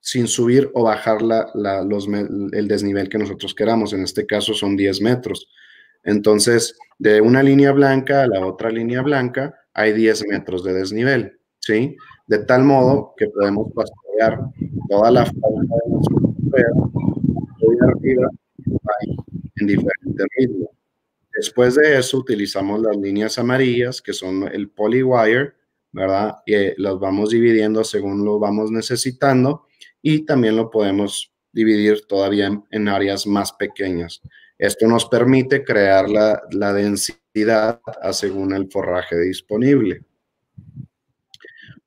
Speaker 2: sin subir o bajar el desnivel que nosotros queramos. En este caso son 10 metros. Entonces, de una línea blanca a la otra línea blanca hay 10 metros de desnivel, ¿sí? De tal modo que podemos pastorear toda la franja de en diferentes Después de eso utilizamos las líneas amarillas, que son el polywire, ¿verdad? Y eh, vamos dividiendo según lo vamos necesitando y también lo podemos dividir todavía en, áreas más pequeñas. Esto nos permite crear la, densidad según el forraje disponible.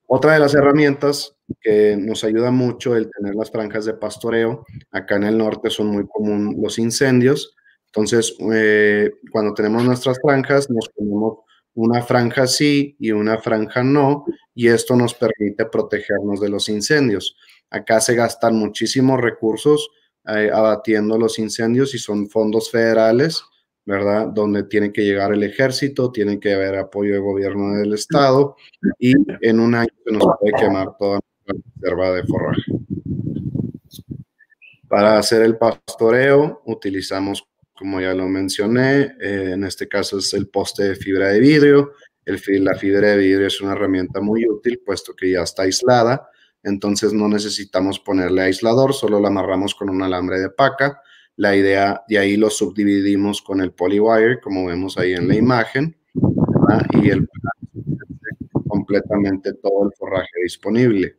Speaker 2: Otra de las herramientas que nos ayuda mucho el tener las franjas de pastoreo, acá en el norte son muy común los incendios, entonces, eh, cuando tenemos nuestras franjas, nos ponemos una franja sí y una franja no, y esto nos permite protegernos de los incendios. Acá se gastan muchísimos recursos eh, abatiendo los incendios y son fondos federales, ¿verdad? Donde tiene que llegar el ejército, tiene que haber apoyo de gobierno del estado y en un año se nos puede quemar toda la reserva de forraje. Para hacer el pastoreo utilizamos como ya lo mencioné, eh, en este caso es el poste de fibra de vidrio. El, la fibra de vidrio es una herramienta muy útil puesto que ya está aislada, entonces no necesitamos ponerle aislador, solo la amarramos con un alambre de paca. La idea, de ahí lo subdividimos con el polywire, como vemos ahí en la imagen, y el completamente todo el forraje disponible.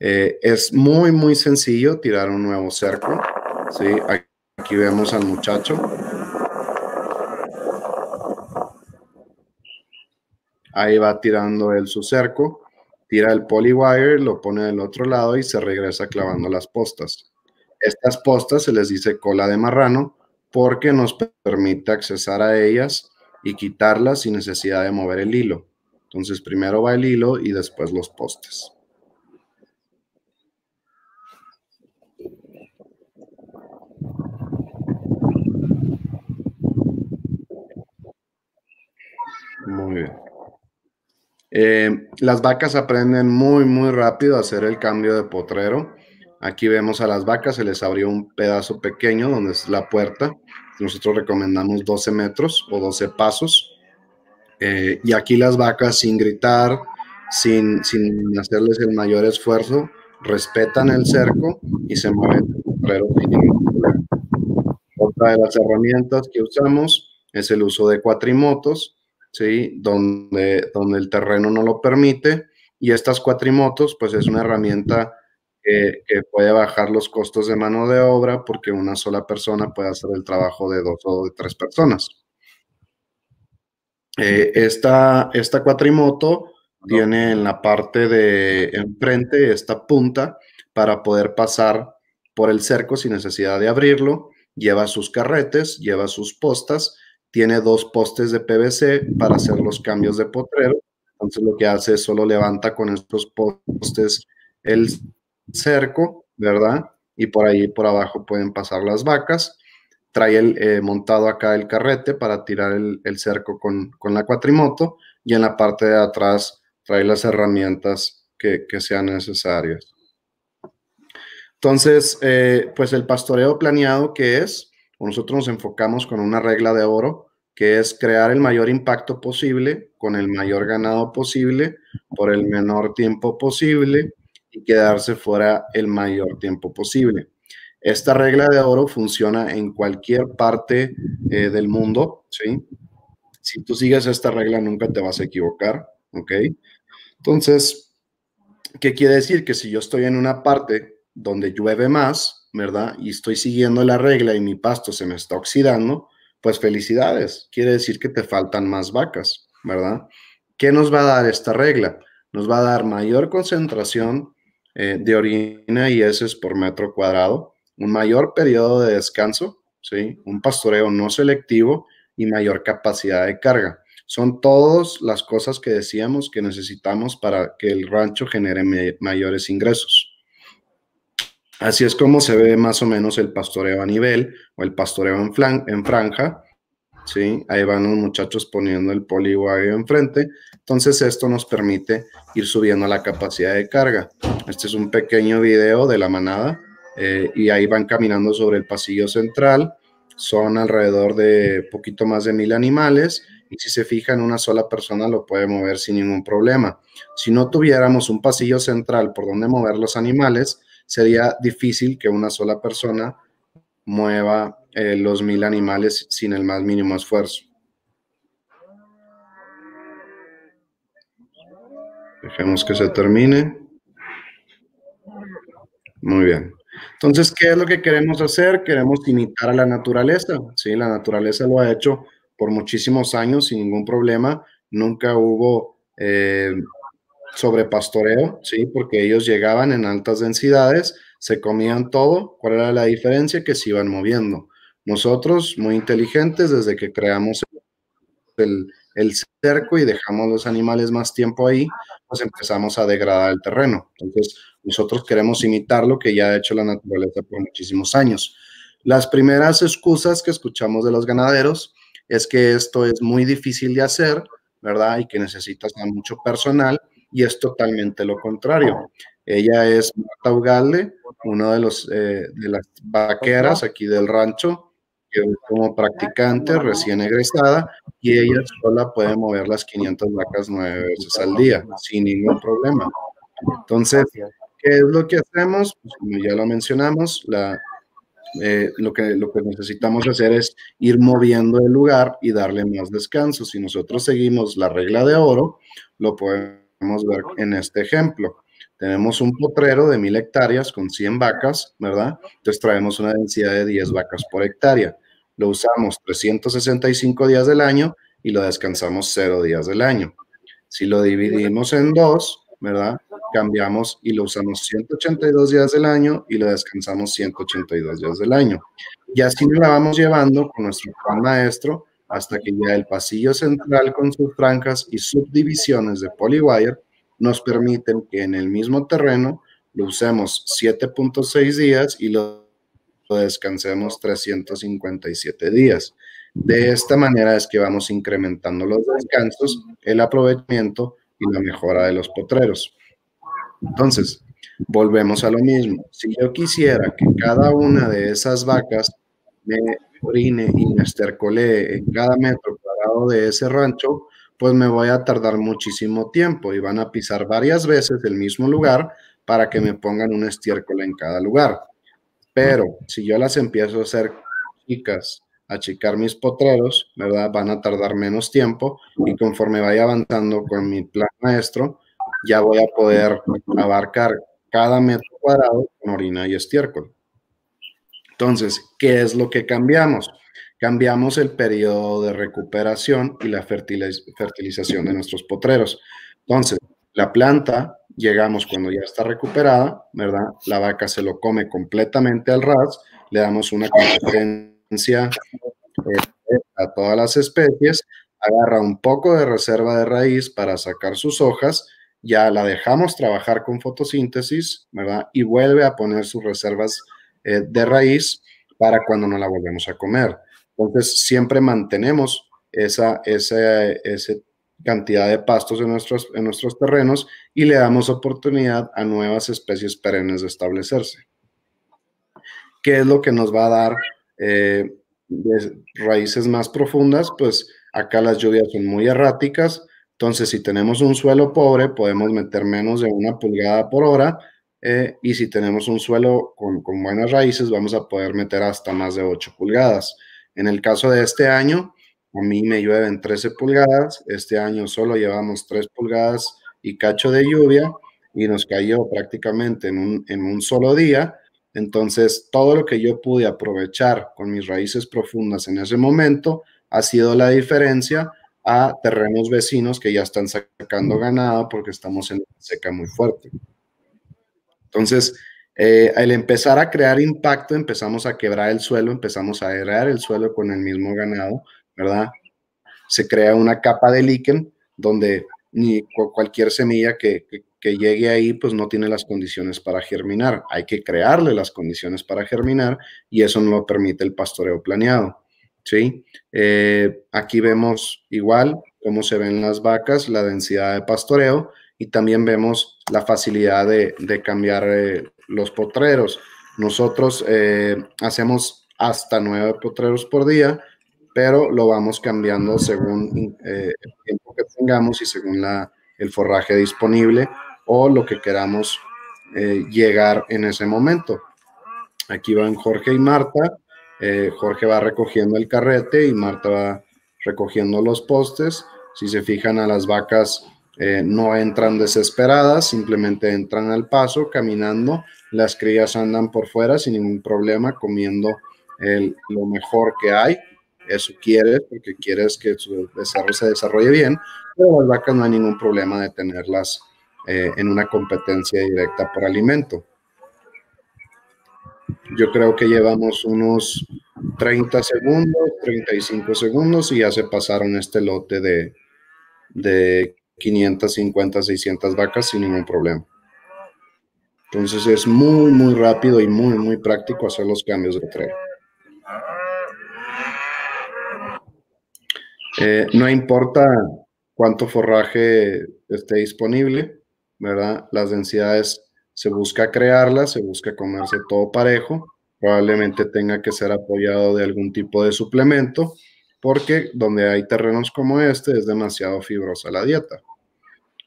Speaker 2: Eh, es muy, muy sencillo tirar un nuevo cerco. ¿sí? Aquí vemos al muchacho. Ahí va tirando él su cerco, tira el polywire, lo pone del otro lado y se regresa clavando las postas. Estas postas se les dice cola de marrano porque nos permite accesar a ellas y quitarlas sin necesidad de mover el hilo. Entonces primero va el hilo y después los postes. Muy bien. Eh, las vacas aprenden muy, muy rápido a hacer el cambio de potrero. Aquí vemos a las vacas, se les abrió un pedazo pequeño donde es la puerta. Nosotros recomendamos 12 metros o 12 pasos. Eh, y aquí las vacas sin gritar, sin, hacerles el mayor esfuerzo, respetan el cerco y se mueven. otra de las herramientas que usamos es el uso de cuatrimotos. ¿sí? Donde, el terreno no lo permite. Y estas cuatrimotos, pues es una herramienta que, puede bajar los costos de mano de obra porque una sola persona puede hacer el trabajo de dos o de tres personas. Eh, esta, esta cuatrimoto tiene en la parte de enfrente esta punta para poder pasar por el cerco sin necesidad de abrirlo. Lleva sus carretes, lleva sus postas tiene dos postes de PVC para hacer los cambios de potrero. Entonces lo que hace es solo levanta con estos postes el cerco, ¿verdad? Y por ahí, por abajo pueden pasar las vacas. Trae el, eh, montado acá el carrete para tirar el, cerco con, la cuatrimoto y en la parte de atrás trae las herramientas que, sean necesarias. Entonces, eh, pues el pastoreo planeado que es, nosotros nos enfocamos con una regla de oro, que es crear el mayor impacto posible, con el mayor ganado posible, por el menor tiempo posible y quedarse fuera el mayor tiempo posible. Esta regla de oro funciona en cualquier parte eh, del mundo, ¿sí? Si tú sigues esta regla nunca te vas a equivocar, ¿ok? Entonces, ¿qué quiere decir? Que si yo estoy en una parte donde llueve más, ¿verdad? Y estoy siguiendo la regla y mi pasto se me está oxidando, pues felicidades, quiere decir que te faltan más vacas, ¿verdad? ¿Qué nos va a dar esta regla? Nos va a dar mayor concentración eh, de orina y heces por metro cuadrado, un mayor periodo de descanso, ¿sí? Un pastoreo no selectivo y mayor capacidad de carga. Son todas las cosas que decíamos que necesitamos para que el rancho genere mayores ingresos. Así es como se ve más o menos el pastoreo a nivel o el pastoreo en, flan, en franja. ¿sí? Ahí van los muchachos poniendo el poliwagio enfrente. Entonces esto nos permite ir subiendo la capacidad de carga. Este es un pequeño video de la manada eh, y ahí van caminando sobre el pasillo central. Son alrededor de poquito más de mil animales y si se fijan una sola persona lo puede mover sin ningún problema. Si no tuviéramos un pasillo central por donde mover los animales, sería difícil que una sola persona mueva eh, los mil animales sin el más mínimo esfuerzo. Dejemos que se termine. Muy bien. Entonces, ¿qué es lo que queremos hacer? Queremos imitar a la naturaleza. Sí, la naturaleza lo ha hecho por muchísimos años sin ningún problema. Nunca hubo eh, sobre pastoreo, ¿sí? Porque ellos llegaban en altas densidades, se comían todo. ¿Cuál era la diferencia? Que se iban moviendo. Nosotros, muy inteligentes, desde que creamos el, cerco y dejamos los animales más tiempo ahí, pues empezamos a degradar el terreno. Entonces, nosotros queremos imitar lo que ya ha hecho la naturaleza por muchísimos años. Las primeras excusas que escuchamos de los ganaderos es que esto es muy difícil de hacer, ¿verdad? Y que necesitas mucho personal y es totalmente lo contrario. Ella es Marta una de, los, eh, de las vaqueras aquí del rancho, que como practicante recién egresada, y ella sola puede mover las 500 vacas nueve veces al día, sin ningún problema. Entonces, ¿qué es lo que hacemos? Pues, como ya lo mencionamos, la, eh, lo, que, lo que necesitamos hacer es ir moviendo el lugar y darle más descanso. Si nosotros seguimos la regla de oro, lo podemos a ver en este ejemplo. Tenemos un potrero de mil hectáreas con 100 vacas, ¿verdad? Entonces traemos una densidad de 10 vacas por hectárea. Lo usamos 365 días del año y lo descansamos 0 días del año. Si lo dividimos en 2, ¿verdad? Cambiamos y lo usamos 182 días del año y lo descansamos 182 días del año. Y así lo vamos llevando con nuestro plan maestro hasta que ya el pasillo central con sus franjas y subdivisiones de polywire nos permiten que en el mismo terreno lo usemos 7.6 días y lo descansemos 357 días. De esta manera es que vamos incrementando los descansos, el aprovechamiento y la mejora de los potreros. Entonces, volvemos a lo mismo. Si yo quisiera que cada una de esas vacas me orine y me en cada metro cuadrado de ese rancho, pues me voy a tardar muchísimo tiempo y van a pisar varias veces el mismo lugar para que me pongan un estiércol en cada lugar. Pero si yo las empiezo a hacer chicas, a achicar mis potreros, ¿verdad? Van a tardar menos tiempo y conforme vaya avanzando con mi plan maestro, ya voy a poder abarcar cada metro cuadrado con orina y estiércol. Entonces, ¿qué es lo que cambiamos? Cambiamos el periodo de recuperación y la fertilización de nuestros potreros. Entonces, la planta, llegamos cuando ya está recuperada, ¿verdad? La vaca se lo come completamente al ras, le damos una competencia eh, a todas las especies, agarra un poco de reserva de raíz para sacar sus hojas, ya la dejamos trabajar con fotosíntesis, ¿verdad? Y vuelve a poner sus reservas eh, de raíz para cuando no la volvemos a comer. Entonces, siempre mantenemos esa, esa, cantidad de pastos en nuestros, en nuestros terrenos y le damos oportunidad a nuevas especies perennes de establecerse. ¿Qué es lo que nos va a dar eh, raíces más profundas? Pues acá las lluvias son muy erráticas, entonces si tenemos un suelo pobre podemos meter menos de una pulgada por hora eh, y si tenemos un suelo con, buenas raíces, vamos a poder meter hasta más de 8 pulgadas. En el caso de este año, a mí me llueven 13 pulgadas. Este año solo llevamos 3 pulgadas y cacho de lluvia y nos cayó prácticamente en un, en un solo día. Entonces, todo lo que yo pude aprovechar con mis raíces profundas en ese momento ha sido la diferencia a terrenos vecinos que ya están sacando ganado porque estamos en una seca muy fuerte. Entonces, eh, al empezar a crear impacto, empezamos a quebrar el suelo, empezamos a aerar el suelo con el mismo ganado, ¿verdad? Se crea una capa de líquen donde ni cualquier semilla que, llegue ahí, pues no tiene las condiciones para germinar. Hay que crearle las condiciones para germinar y eso no lo permite el pastoreo planeado. ¿sí? Eh, aquí vemos igual cómo se ven las vacas, la densidad de pastoreo y también vemos la facilidad de, cambiar eh, los potreros. Nosotros eh, hacemos hasta nueve potreros por día, pero lo vamos cambiando según eh, el tiempo que tengamos y según la, el forraje disponible o lo que queramos llegar en ese momento. Aquí van Jorge y Marta. Jorge va recogiendo el carrete y Marta va recogiendo los postes. Si se fijan a las vacas, eh, no entran desesperadas, simplemente entran al paso, caminando. Las crías andan por fuera sin ningún problema, comiendo lo mejor que hay. Eso quieres, porque quieres que su desarrollo se desarrolle bien, pero las vacas no hay ningún problema de tenerlas eh, en una competencia directa por alimento. Yo creo que llevamos unos 30 segundos, 35 segundos y ya se pasaron este lote de, de 550, 600 vacas sin ningún problema. Entonces es muy, muy rápido y muy, muy práctico hacer los cambios de tren. Eh, no importa cuánto forraje esté disponible, ¿verdad? Las densidades se busca crearlas, se busca comerse todo parejo, probablemente tenga que ser apoyado de algún tipo de suplemento porque donde hay terrenos como este es demasiado fibrosa la dieta.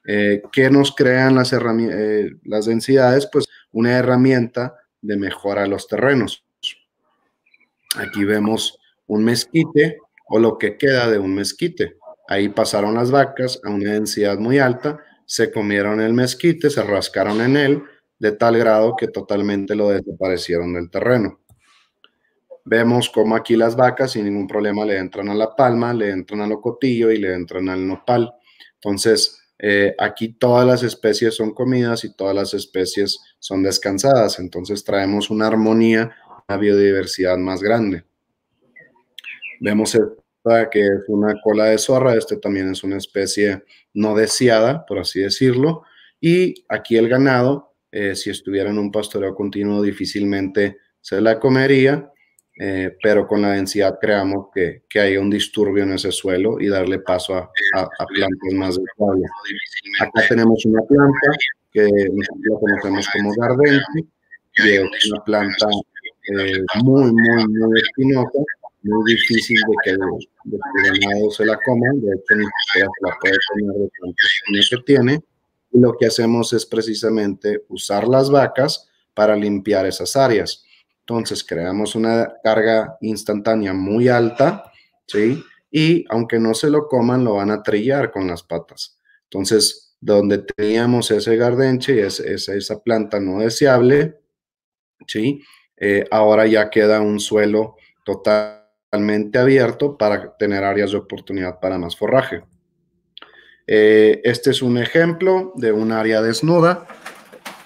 Speaker 2: Eh, ¿Qué nos crean las, eh, las densidades? Pues una herramienta de mejora de los terrenos. Aquí vemos un mezquite o lo que queda de un mezquite. Ahí pasaron las vacas a una densidad muy alta, se comieron el mezquite, se rascaron en él, de tal grado que totalmente lo desaparecieron del terreno. Vemos cómo aquí las vacas sin ningún problema le entran a la palma, le entran al ocotillo y le entran al nopal. Entonces, eh, aquí todas las especies son comidas y todas las especies son descansadas. Entonces traemos una armonía, una biodiversidad más grande. Vemos esta que es una cola de zorra. Este también es una especie no deseada, por así decirlo. Y aquí el ganado, eh, si estuviera en un pastoreo continuo, difícilmente se la comería. Eh, pero con la densidad creamos que, que haya un disturbio en ese suelo y darle paso a, plantas más de Acá tenemos una planta que nosotros conocemos como gardente, y es una planta eh, muy, muy, muy espinosa, muy difícil de que, los ganados se la coman, de hecho ni siquiera se la puede comer de plantas que tiene, y lo que hacemos es precisamente usar las vacas para limpiar esas áreas. Entonces creamos una carga instantánea muy alta, ¿sí? Y aunque no se lo coman, lo van a trillar con las patas. Entonces, donde teníamos ese gardenche, y esa planta no deseable, ¿sí? Eh, ahora ya queda un suelo totalmente abierto para tener áreas de oportunidad para más forraje. Eh, este es un ejemplo de un área desnuda.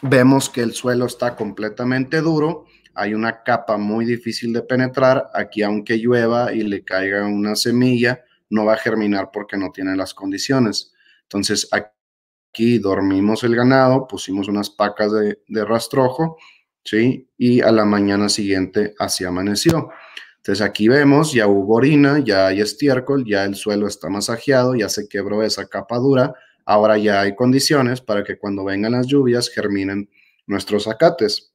Speaker 2: Vemos que el suelo está completamente duro hay una capa muy difícil de penetrar. Aquí, aunque llueva y le caiga una semilla, no va a germinar porque no tiene las condiciones. Entonces, aquí dormimos el ganado, pusimos unas pacas de, rastrojo, ¿sí? Y a la mañana siguiente así amaneció. Entonces, aquí vemos, ya hubo orina, ya hay estiércol, ya el suelo está masajeado, ya se quebró esa capa dura. Ahora ya hay condiciones para que cuando vengan las lluvias germinen nuestros acates.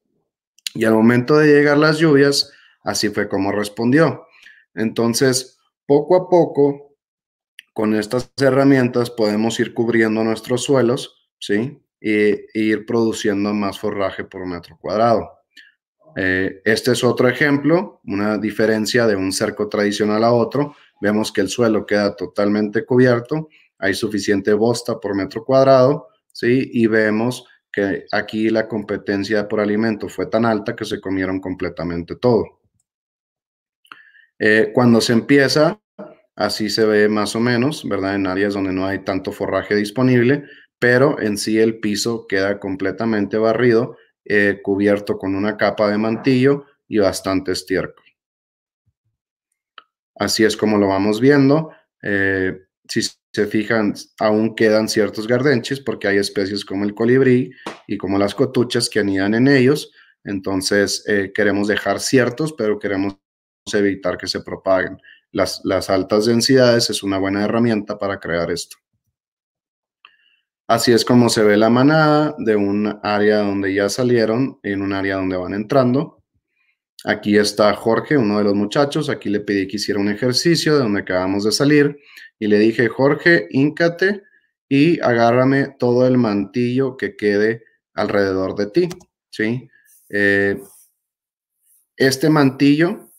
Speaker 2: Y al momento de llegar las lluvias, así fue como respondió. Entonces, poco a poco, con estas herramientas podemos ir cubriendo nuestros suelos, ¿sí? E, ir produciendo más forraje por metro cuadrado. Eh, este es otro ejemplo, una diferencia de un cerco tradicional a otro. Vemos que el suelo queda totalmente cubierto, hay suficiente bosta por metro cuadrado, ¿sí? Y vemos que aquí la competencia por alimento fue tan alta que se comieron completamente todo. Eh, cuando se empieza, así se ve más o menos, ¿verdad? En áreas donde no hay tanto forraje disponible, pero en sí el piso queda completamente barrido, eh, cubierto con una capa de mantillo y bastante estiércol. Así es como lo vamos viendo. Eh, se fijan, aún quedan ciertos gardenches porque hay especies como el colibrí y como las cotuchas que anidan en ellos. Entonces, eh, queremos dejar ciertos, pero queremos evitar que se propaguen. Las, las altas densidades es una buena herramienta para crear esto. Así es como se ve la manada de un área donde ya salieron en un área donde van entrando. Aquí está Jorge, uno de los muchachos. Aquí le pedí que hiciera un ejercicio de donde acabamos de salir. Y le dije, Jorge, híncate y agárrame todo el mantillo que quede alrededor de ti. ¿sí? Eh, este mantillo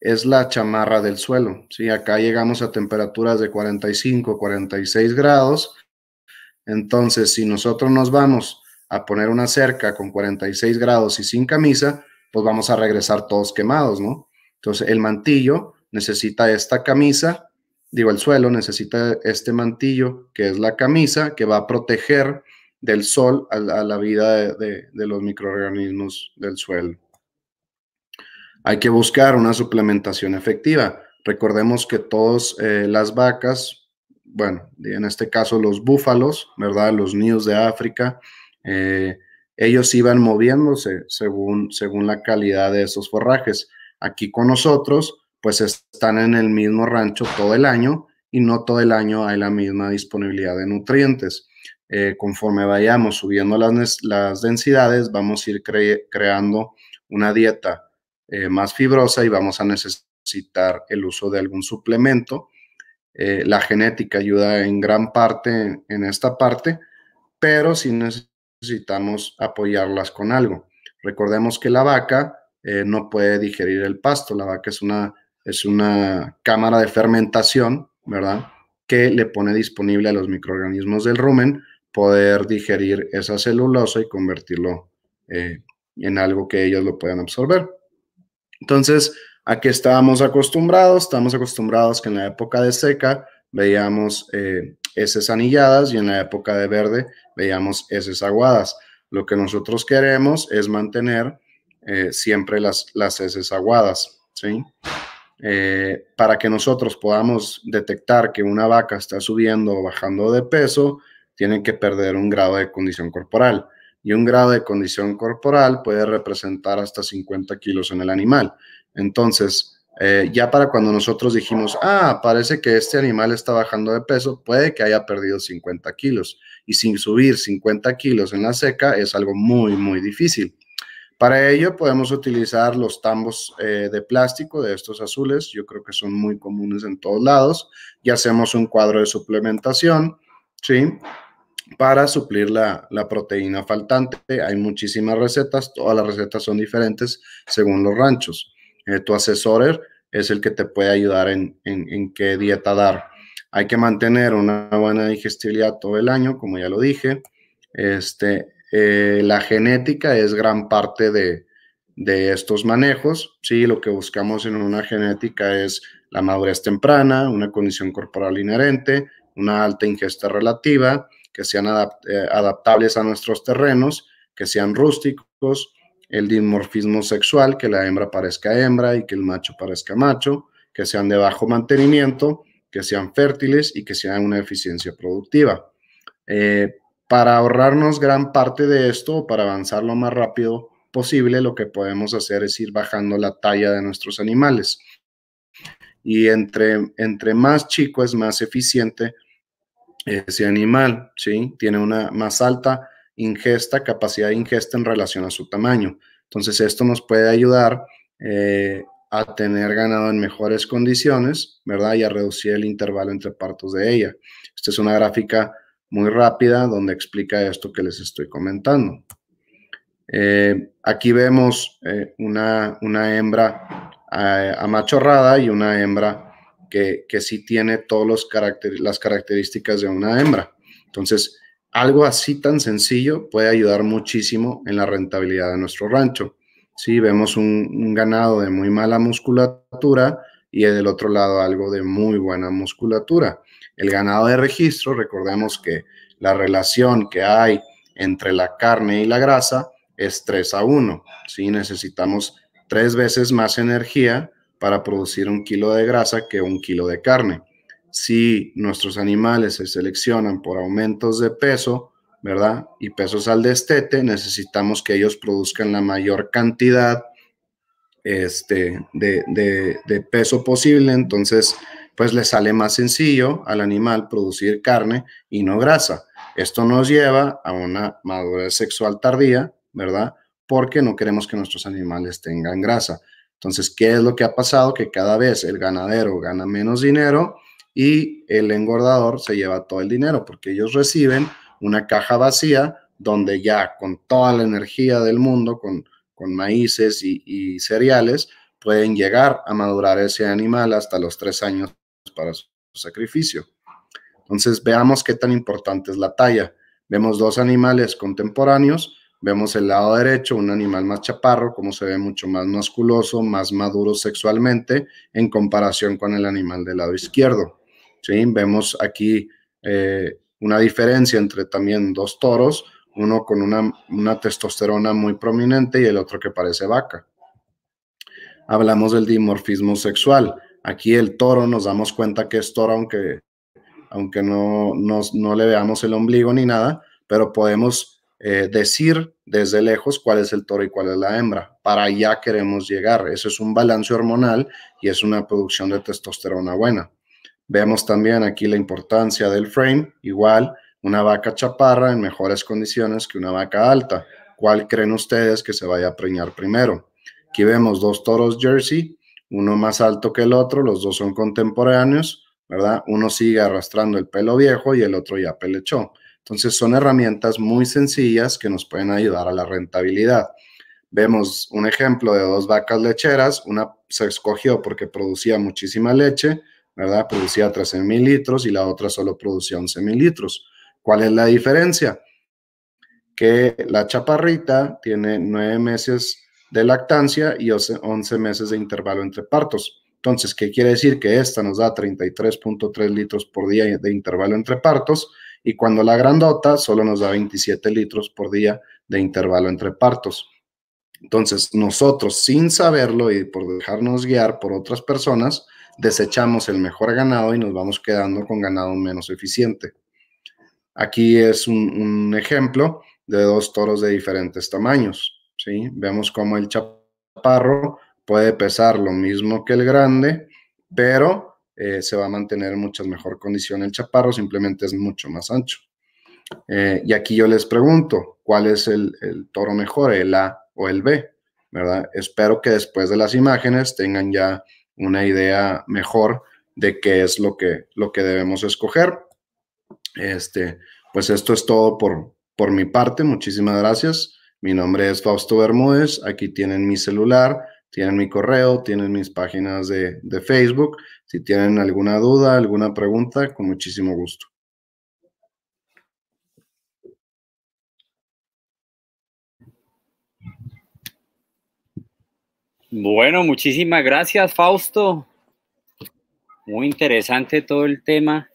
Speaker 2: es la chamarra del suelo. ¿sí? Acá llegamos a temperaturas de 45, 46 grados. Entonces, si nosotros nos vamos a poner una cerca con 46 grados y sin camisa, pues vamos a regresar todos quemados, ¿no? Entonces el mantillo necesita esta camisa, digo el suelo necesita este mantillo que es la camisa que va a proteger del sol a la, vida de, los microorganismos del suelo. Hay que buscar una suplementación efectiva. Recordemos que todas eh, las vacas, bueno, en este caso los búfalos, ¿verdad? Los niños de África, eh, ellos iban moviéndose según, según la calidad de esos forrajes. Aquí con nosotros, pues están en el mismo rancho todo el año y no todo el año hay la misma disponibilidad de nutrientes. Eh, conforme vayamos subiendo las, las, densidades, vamos a ir creando una dieta eh, más fibrosa y vamos a necesitar el uso de algún suplemento. Eh, la genética ayuda en gran parte en, esta parte, pero si no necesitamos apoyarlas con algo. Recordemos que la vaca eh, no puede digerir el pasto, la vaca es una, es una cámara de fermentación, ¿verdad? Que le pone disponible a los microorganismos del rumen poder digerir esa celulosa y convertirlo eh, en algo que ellos lo puedan absorber. Entonces, aquí estábamos acostumbrados, estamos acostumbrados que en la época de seca veíamos eh, heces anilladas y en la época de verde veíamos heces aguadas. Lo que nosotros queremos es mantener eh, siempre las, las heces aguadas, eh, para que nosotros podamos detectar que una vaca está subiendo o bajando de peso, tienen que perder un grado de condición corporal. Y un grado de condición corporal puede representar hasta 50 kilos en el animal. Entonces, eh, ya para cuando nosotros dijimos, ah, parece que este animal está bajando de peso, puede que haya perdido 50 kilos. Y sin subir 50 kilos en la seca es algo muy, muy difícil. Para ello podemos utilizar los tambos eh, de plástico de estos azules, yo creo que son muy comunes en todos lados, y hacemos un cuadro de suplementación, ¿sí? Para suplir la, la proteína faltante. Hay muchísimas recetas, todas las recetas son diferentes según los ranchos. Eh, tu asesor es el que te puede ayudar en, qué dieta dar. Hay que mantener una buena digestibilidad todo el año, como ya lo dije. Este, eh, la genética es gran parte de, estos manejos. Sí, lo que buscamos en una genética es la madurez temprana, una condición corporal inherente, una alta ingesta relativa, que sean eh, adaptables a nuestros terrenos, que sean rústicos, el dimorfismo sexual, que la hembra parezca hembra y que el macho parezca macho, que sean de bajo mantenimiento, que sean fértiles y que sean una eficiencia productiva. Eh, para ahorrarnos gran parte de esto, para avanzar lo más rápido posible, lo que podemos hacer es ir bajando la talla de nuestros animales. Y entre, entre más chico es más eficiente ese animal, ¿sí? Tiene una más alta ingesta, capacidad de ingesta en relación a su tamaño. Entonces, esto nos puede ayudar eh, a tener ganado en mejores condiciones, ¿verdad? Y a reducir el intervalo entre partos de ella. Esta es una gráfica muy rápida donde explica esto que les estoy comentando. Eh, aquí vemos eh, una, una, hembra amachorrada y una hembra que, que sí tiene todas las características de una hembra. Entonces, algo así tan sencillo puede ayudar muchísimo en la rentabilidad de nuestro rancho. Si vemos un, ganado de muy mala musculatura y del otro lado algo de muy buena musculatura. El ganado de registro, recordemos que la relación que hay entre la carne y la grasa es 3 a 1. Si Necesitamos tres veces más energía para producir un kilo de grasa que un kilo de carne si nuestros animales se seleccionan por aumentos de peso, ¿verdad? Y pesos al destete, necesitamos que ellos produzcan la mayor cantidad este, de, de peso posible. Entonces, pues le sale más sencillo al animal producir carne y no grasa. Esto nos lleva a una madurez sexual tardía, ¿verdad? Porque no queremos que nuestros animales tengan grasa. Entonces, ¿qué es lo que ha pasado? Que cada vez el ganadero gana menos dinero y el engordador se lleva todo el dinero porque ellos reciben una caja vacía donde ya con toda la energía del mundo, con, con maíces y, y, cereales, pueden llegar a madurar ese animal hasta los tres años para su sacrificio. Entonces veamos qué tan importante es la talla. Vemos dos animales contemporáneos, vemos el lado derecho, un animal más chaparro, como se ve mucho más musculoso, más maduro sexualmente en comparación con el animal del lado izquierdo. Vemos aquí eh, una diferencia entre también dos toros, uno con una, testosterona muy prominente y el otro que parece vaca. Hablamos del dimorfismo sexual. Aquí el toro nos damos cuenta que es toro aunque, aunque no, le veamos el ombligo ni nada, pero podemos eh, decir desde lejos cuál es el toro y cuál es la hembra. Para allá queremos llegar. Eso es un balance hormonal y es una producción de testosterona buena. Vemos también aquí la importancia del frame, igual una vaca chaparra en mejores condiciones que una vaca alta. ¿Cuál creen ustedes que se vaya a preñar primero? Aquí vemos dos toros jersey, uno más alto que el otro, los dos son contemporáneos, ¿verdad? Uno sigue arrastrando el pelo viejo y el otro ya pelechó. Entonces son herramientas muy sencillas que nos pueden ayudar a la rentabilidad. Vemos un ejemplo de dos vacas lecheras, una se escogió porque producía muchísima leche, ¿verdad? Producía 13 mil litros y la otra solo producía 11 mil litros. ¿Cuál es la diferencia? Que la chaparrita tiene 9 meses de lactancia y 11 meses de intervalo entre partos. Entonces, ¿qué quiere decir? Que esta nos da 33.3 litros por día de intervalo entre partos y cuando la grandota solo nos da 27 litros por día de intervalo entre partos. Entonces, nosotros sin saberlo y por dejarnos guiar por otras personas, desechamos el mejor ganado y nos vamos quedando con ganado menos eficiente. Aquí es un, ejemplo de dos toros de diferentes tamaños. ¿sí? Vemos cómo el chaparro puede pesar lo mismo que el grande, pero eh, se va a mantener en muchas mejor condición el chaparro, simplemente es mucho más ancho. Eh, y aquí yo les pregunto, ¿cuál es el, el, toro mejor, el A o el B? ¿Verdad? Espero que después de las imágenes tengan ya una idea mejor de qué es lo que, lo que debemos escoger. Este, pues esto es todo por, por mi parte. Muchísimas gracias. Mi nombre es Fausto Bermúdez. Aquí tienen mi celular, tienen mi correo, tienen mis páginas de, de Facebook. Si tienen alguna duda, alguna pregunta, con muchísimo gusto.
Speaker 1: Bueno, muchísimas gracias, Fausto. Muy interesante todo el tema,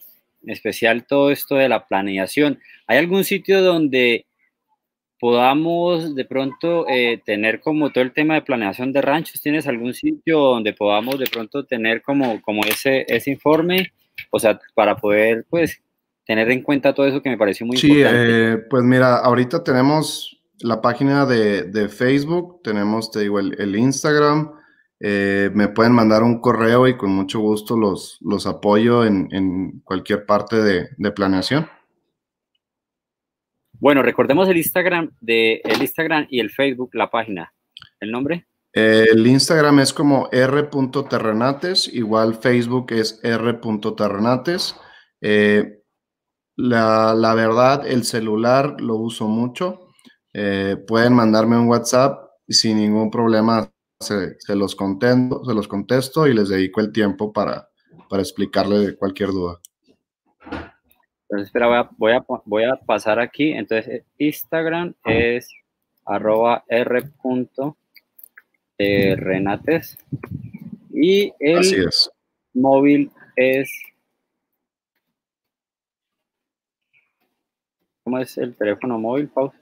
Speaker 1: en especial todo esto de la planeación. ¿Hay algún sitio donde podamos de pronto eh, tener como todo el tema de planeación de ranchos? ¿Tienes algún sitio donde podamos de pronto tener como, como ese, ese informe? O sea, para poder pues tener en cuenta todo eso que me parece muy interesante. importante.
Speaker 2: Sí, eh, pues mira, ahorita tenemos la página de, Facebook, tenemos, te digo, el, Instagram. Eh, me pueden mandar un correo y con mucho gusto los, los apoyo en, cualquier parte de, planeación.
Speaker 1: Bueno, recordemos el Instagram, de, el Instagram y el Facebook, la página. ¿El nombre?
Speaker 2: el Instagram es como r.terrenates, igual Facebook es r.terrenates. Eh, la, la verdad, el celular lo uso mucho. Eh, pueden mandarme un WhatsApp y sin ningún problema se, los se los contesto y les dedico el tiempo para, para explicarle cualquier duda.
Speaker 1: Entonces, espera, voy a, voy a, pasar aquí. Entonces, eh, Instagram es arroba r. Eh, Renates. Y el móvil es. ¿Cómo es el teléfono móvil, Pausa?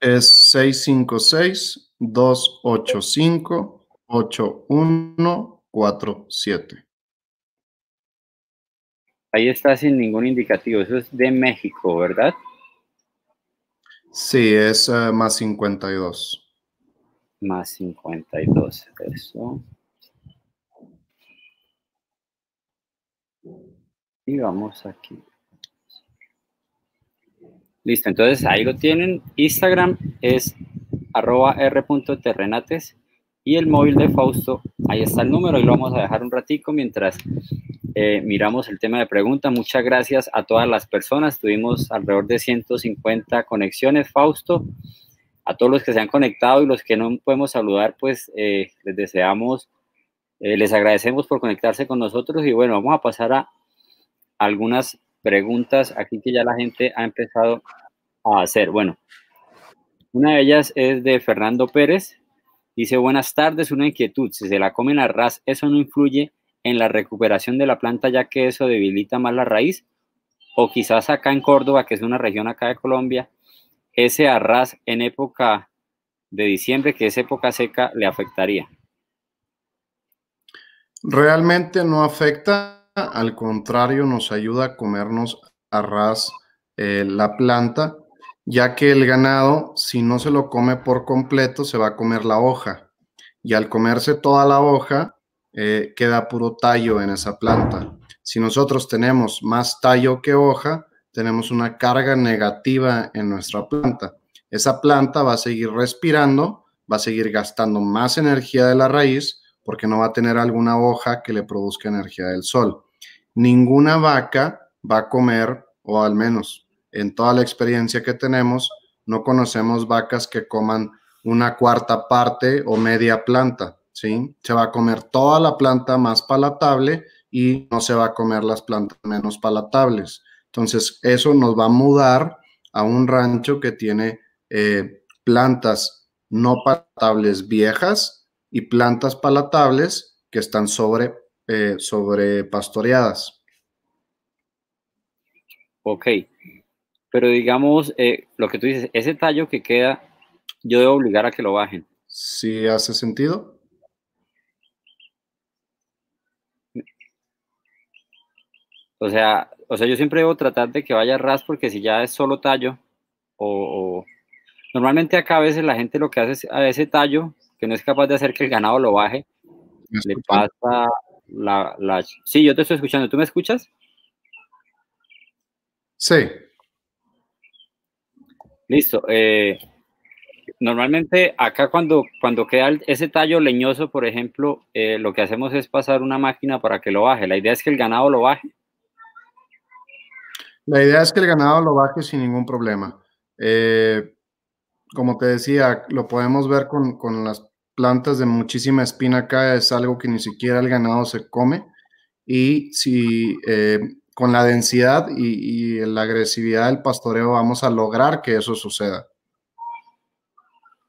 Speaker 2: es 656-285-8147.
Speaker 1: Ahí está sin ningún indicativo. Eso es de México, ¿verdad?
Speaker 2: Sí, es eh, más 52. Más 52, eso.
Speaker 1: Y vamos aquí. Listo, entonces ahí lo tienen. Instagram es arroba r.terrenates y el móvil de Fausto, ahí está el número y lo vamos a dejar un ratico mientras eh, miramos el tema de preguntas. Muchas gracias a todas las personas. Tuvimos alrededor de 150 conexiones, Fausto. A todos los que se han conectado y los que no podemos saludar, pues eh, les deseamos, eh, les agradecemos por conectarse con nosotros y bueno, vamos a pasar a algunas preguntas aquí que ya la gente ha empezado a hacer. Bueno, una de ellas es de Fernando Pérez. Dice, buenas tardes, una inquietud. Si se la comen a ras, ¿eso no influye en la recuperación de la planta ya que eso debilita más la raíz? O quizás acá en Córdoba, que es una región acá de Colombia, ese arras en época de diciembre, que es época seca, le afectaría.
Speaker 2: Realmente no afecta al contrario, nos ayuda a comernos a ras eh, la planta, ya que el ganado, si no se lo come por completo, se va a comer la hoja. Y al comerse toda la hoja, eh, queda puro tallo en esa planta. Si nosotros tenemos más tallo que hoja, tenemos una carga negativa en nuestra planta. Esa planta va a seguir respirando, va a seguir gastando más energía de la raíz porque no va a tener alguna hoja que le produzca energía del sol ninguna vaca va a comer, o al menos en toda la experiencia que tenemos, no conocemos vacas que coman una cuarta parte o media planta, ¿sí? Se va a comer toda la planta más palatable y no se va a comer las plantas menos palatables. Entonces, eso nos va a mudar a un rancho que tiene eh, plantas no palatables viejas y plantas palatables que están sobre eh, sobre pastoreadas.
Speaker 1: Ok, pero digamos, eh, lo que tú dices, ese tallo que queda, yo debo obligar a que lo bajen.
Speaker 2: si hace sentido?
Speaker 1: O sea, o sea, yo siempre debo tratar de que vaya ras porque si ya es solo tallo o, o, normalmente acá a veces la gente lo que hace es a ese tallo que no es capaz de hacer que el ganado lo baje, le pasa la, la... Sí, yo te estoy escuchando. ¿Tú me escuchas? Sí. Listo. Eh, normalmente acá cuando, cuando queda ese tallo leñoso, por ejemplo, eh, lo que hacemos es pasar una máquina para que lo baje. La idea es que el ganado lo baje.
Speaker 2: La idea es que el ganado lo baje sin ningún problema. Eh, como te decía, lo podemos ver con las plantas de muchísima espina espinaca es algo que ni siquiera el ganado se come y si eh, con la densidad y, la agresividad del pastoreo vamos a lograr que eso suceda.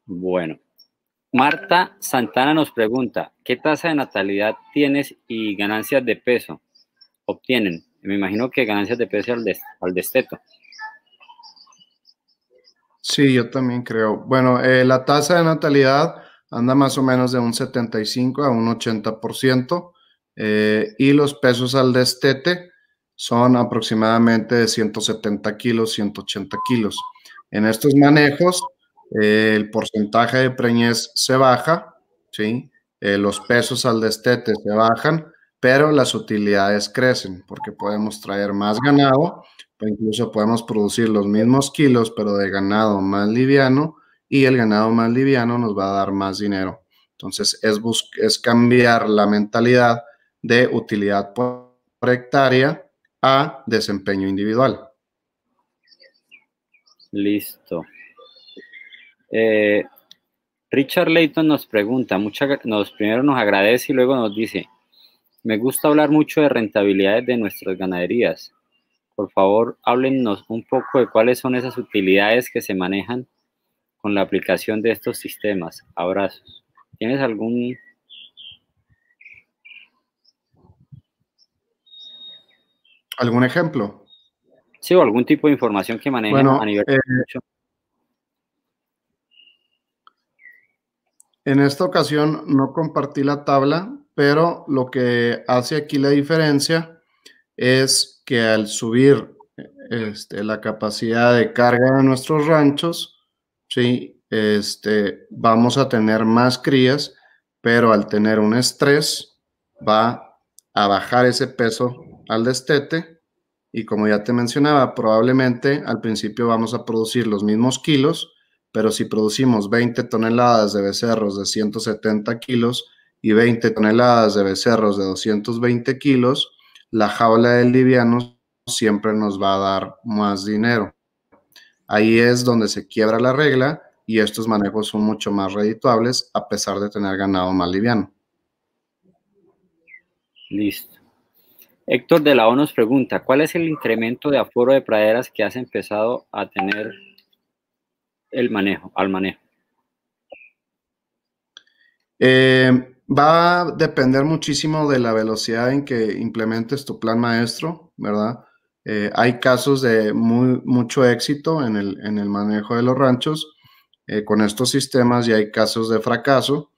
Speaker 2: Bueno,
Speaker 1: Marta Santana nos pregunta, ¿qué tasa de natalidad tienes y ganancias de peso obtienen? Me imagino que ganancias de peso al, desteto.
Speaker 2: Sí, yo también creo. Bueno, eh, la tasa de natalidad anda más o menos de un 75 a un 80%, eh, y los pesos al destete son aproximadamente de 170 kilos, 180 kilos. En estos manejos, eh, el porcentaje de preñez se baja, ¿sí? Eh, los pesos al destete se bajan, pero las utilidades crecen porque podemos traer más ganado, incluso podemos producir los mismos kilos, pero de ganado más liviano y el ganado más liviano nos va a dar más dinero. Entonces, es, es cambiar la mentalidad de utilidad por, hectárea a desempeño individual.
Speaker 1: Listo. Eh, Richard Layton nos pregunta, nos, primero nos agradece y luego nos dice, me gusta hablar mucho de rentabilidades de nuestras ganaderías. Por favor, háblenos un poco de cuáles son esas utilidades que se manejan la aplicación de estos sistemas. Abrazos. ¿Tienes algún
Speaker 2: ¿Algún ejemplo?
Speaker 1: Sí, o algún tipo de información que manejen a
Speaker 2: nivel eh, En esta ocasión no compartí la tabla, pero lo que hace aquí la diferencia es que al subir este, la capacidad de carga de nuestros ranchos, este, vamos a tener más crías, pero al tener un estrés va a bajar ese peso al destete y como ya te mencionaba, probablemente al principio vamos a producir los mismos kilos, pero si producimos 20 toneladas de becerros de 170 kilos y 20 toneladas de becerros de 220 kilos, la jaula del liviano siempre nos va a dar más dinero. Ahí es donde se quiebra la regla y estos manejos son mucho más redituables a pesar de tener ganado más liviano. Listo.
Speaker 1: Héctor de la O nos pregunta, ¿cuál es el incremento de aforo de praderas que has empezado a tener el manejo, al manejo?
Speaker 2: Eh, va a depender muchísimo de la velocidad en que implementes tu plan maestro, ¿verdad? Eh, hay casos de mucho éxito en el, manejo de los ranchos eh, con estos sistemas y hay casos de fracaso.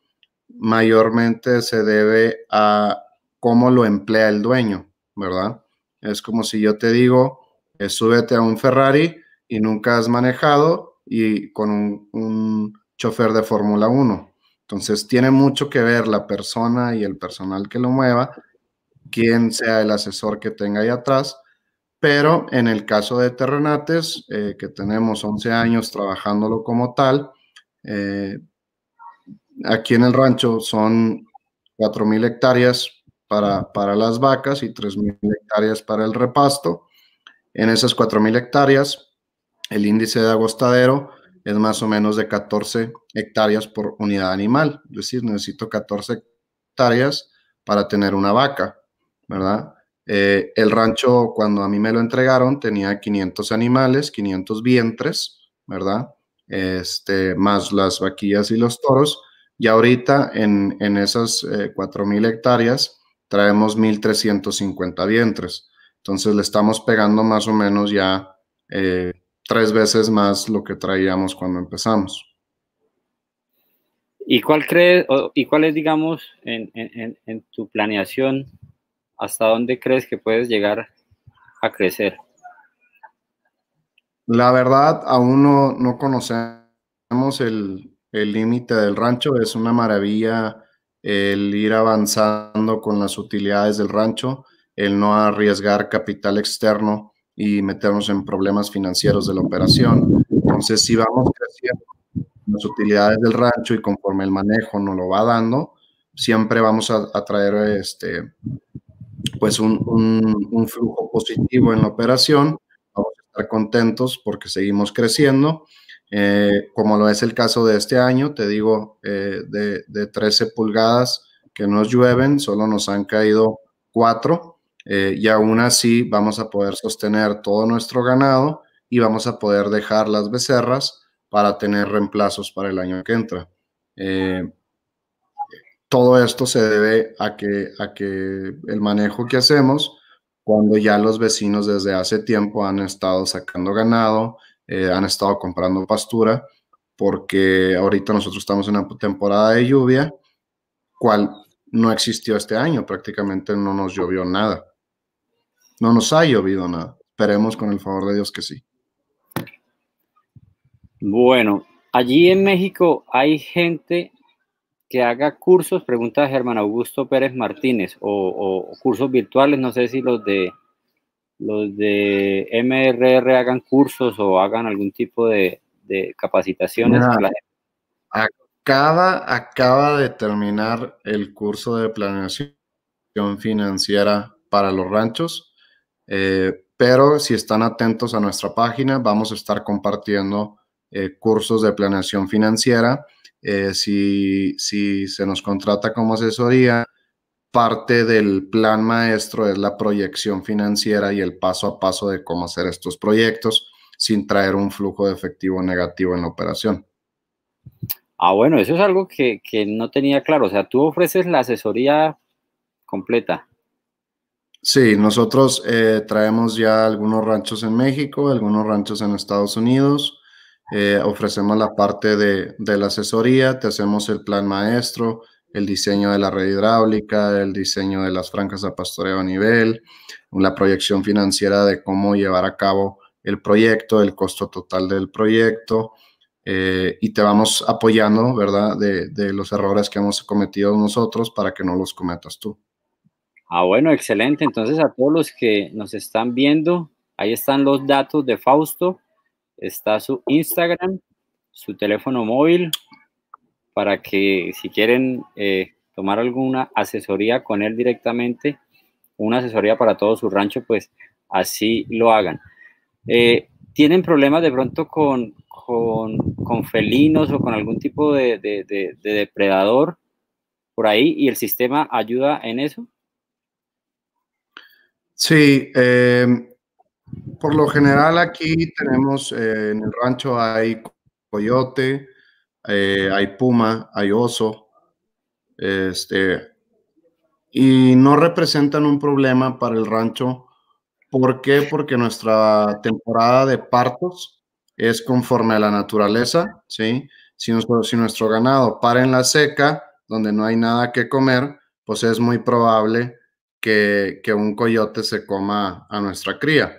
Speaker 2: Mayormente se debe a cómo lo emplea el dueño, ¿verdad? Es como si yo te digo, eh, súbete a un Ferrari y nunca has manejado y con un, un chofer de Fórmula 1. Entonces tiene mucho que ver la persona y el personal que lo mueva, quien sea el asesor que tenga ahí atrás pero en el caso de Terrenates, eh, que tenemos 11 años trabajándolo como tal, eh, aquí en el rancho son 4.000 hectáreas para, para, las vacas y 3.000 hectáreas para el repasto. En esas 4.000 hectáreas, el índice de agostadero es más o menos de 14 hectáreas por unidad animal. Es decir, necesito 14 hectáreas para tener una vaca, ¿verdad? Eh, el rancho, cuando a mí me lo entregaron, tenía 500 animales, 500 vientres, ¿verdad? Este, más las vaquillas y los toros. Y ahorita en, esas 4.000 eh, hectáreas traemos 1.350 vientres. Entonces le estamos pegando más o menos ya eh, tres veces más lo que traíamos cuando empezamos. ¿Y cuál
Speaker 1: crees, y cuál es, digamos, en, en tu planeación ¿Hasta dónde crees que puedes llegar a crecer?
Speaker 2: La verdad, aún no, conocemos el límite del rancho. Es una maravilla el ir avanzando con las utilidades del rancho, el no arriesgar capital externo y meternos en problemas financieros de la operación. Entonces, si vamos creciendo las utilidades del rancho y conforme el manejo nos lo va dando, siempre vamos a, a traer este, pues un, flujo positivo en la operación, vamos a estar contentos porque seguimos creciendo. Eh, como lo es el caso de este año, te digo, eh, de, 13 pulgadas que nos llueven, solo nos han caído 4 eh, y aún así vamos a poder sostener todo nuestro ganado y vamos a poder dejar las becerras para tener reemplazos para el año que entra todo esto se debe a que, a que el manejo que hacemos, cuando ya los vecinos desde hace tiempo han estado sacando ganado, eh, han estado comprando pastura, porque ahorita nosotros estamos en una temporada de lluvia, cual no existió este año, prácticamente no nos llovió nada. No nos ha llovido nada. Esperemos con el favor de Dios que sí.
Speaker 1: Bueno, allí en México hay gente que haga cursos, pregunta Germán Augusto Pérez Martínez, o, cursos virtuales, no sé si los de los de MRR hagan cursos o hagan algún tipo de, capacitaciones.
Speaker 2: acaba, acaba de terminar el curso de planeación financiera para los ranchos, eh, pero si están atentos a nuestra página, vamos a estar compartiendo eh, cursos de planeación financiera eh, si, se nos contrata como asesoría, parte del plan maestro es la proyección financiera y el paso a paso de cómo hacer estos proyectos sin traer un flujo de efectivo negativo en la operación.
Speaker 1: Ah, bueno, eso es algo que, no tenía claro. O sea, tú ofreces la asesoría completa.
Speaker 2: Sí, nosotros eh, traemos ya algunos ranchos en México, algunos ranchos en Estados Unidos. Eh, ofrecemos la parte de, la asesoría, te hacemos el plan maestro, el diseño de la red hidráulica, el diseño de las franjas de pastoreo a nivel, la proyección financiera de cómo llevar a cabo el proyecto, el costo total del proyecto, eh, y te vamos apoyando, ¿verdad?, de, de, los errores que hemos cometido nosotros para que no los cometas tú.
Speaker 1: Ah, bueno, excelente. Entonces, a todos los que nos están viendo, ahí están los datos de Fausto está su Instagram, su teléfono móvil, para que si quieren eh, tomar alguna asesoría con él directamente, una asesoría para todo su rancho, pues así lo hagan. Eh, ¿Tienen problemas de pronto con, con, felinos o con algún tipo de, depredador por ahí? ¿Y el sistema ayuda en eso?
Speaker 2: Sí, eh, por lo general aquí tenemos, eh, en el rancho hay coyote, eh, hay puma, hay oso, este, y no representan un problema para el rancho. ¿Por qué? Porque nuestra temporada de partos es conforme a la naturaleza, ¿sí? Si nuestro, ganado para en la seca, donde no hay nada que comer, pues es muy probable que un coyote se coma a nuestra cría.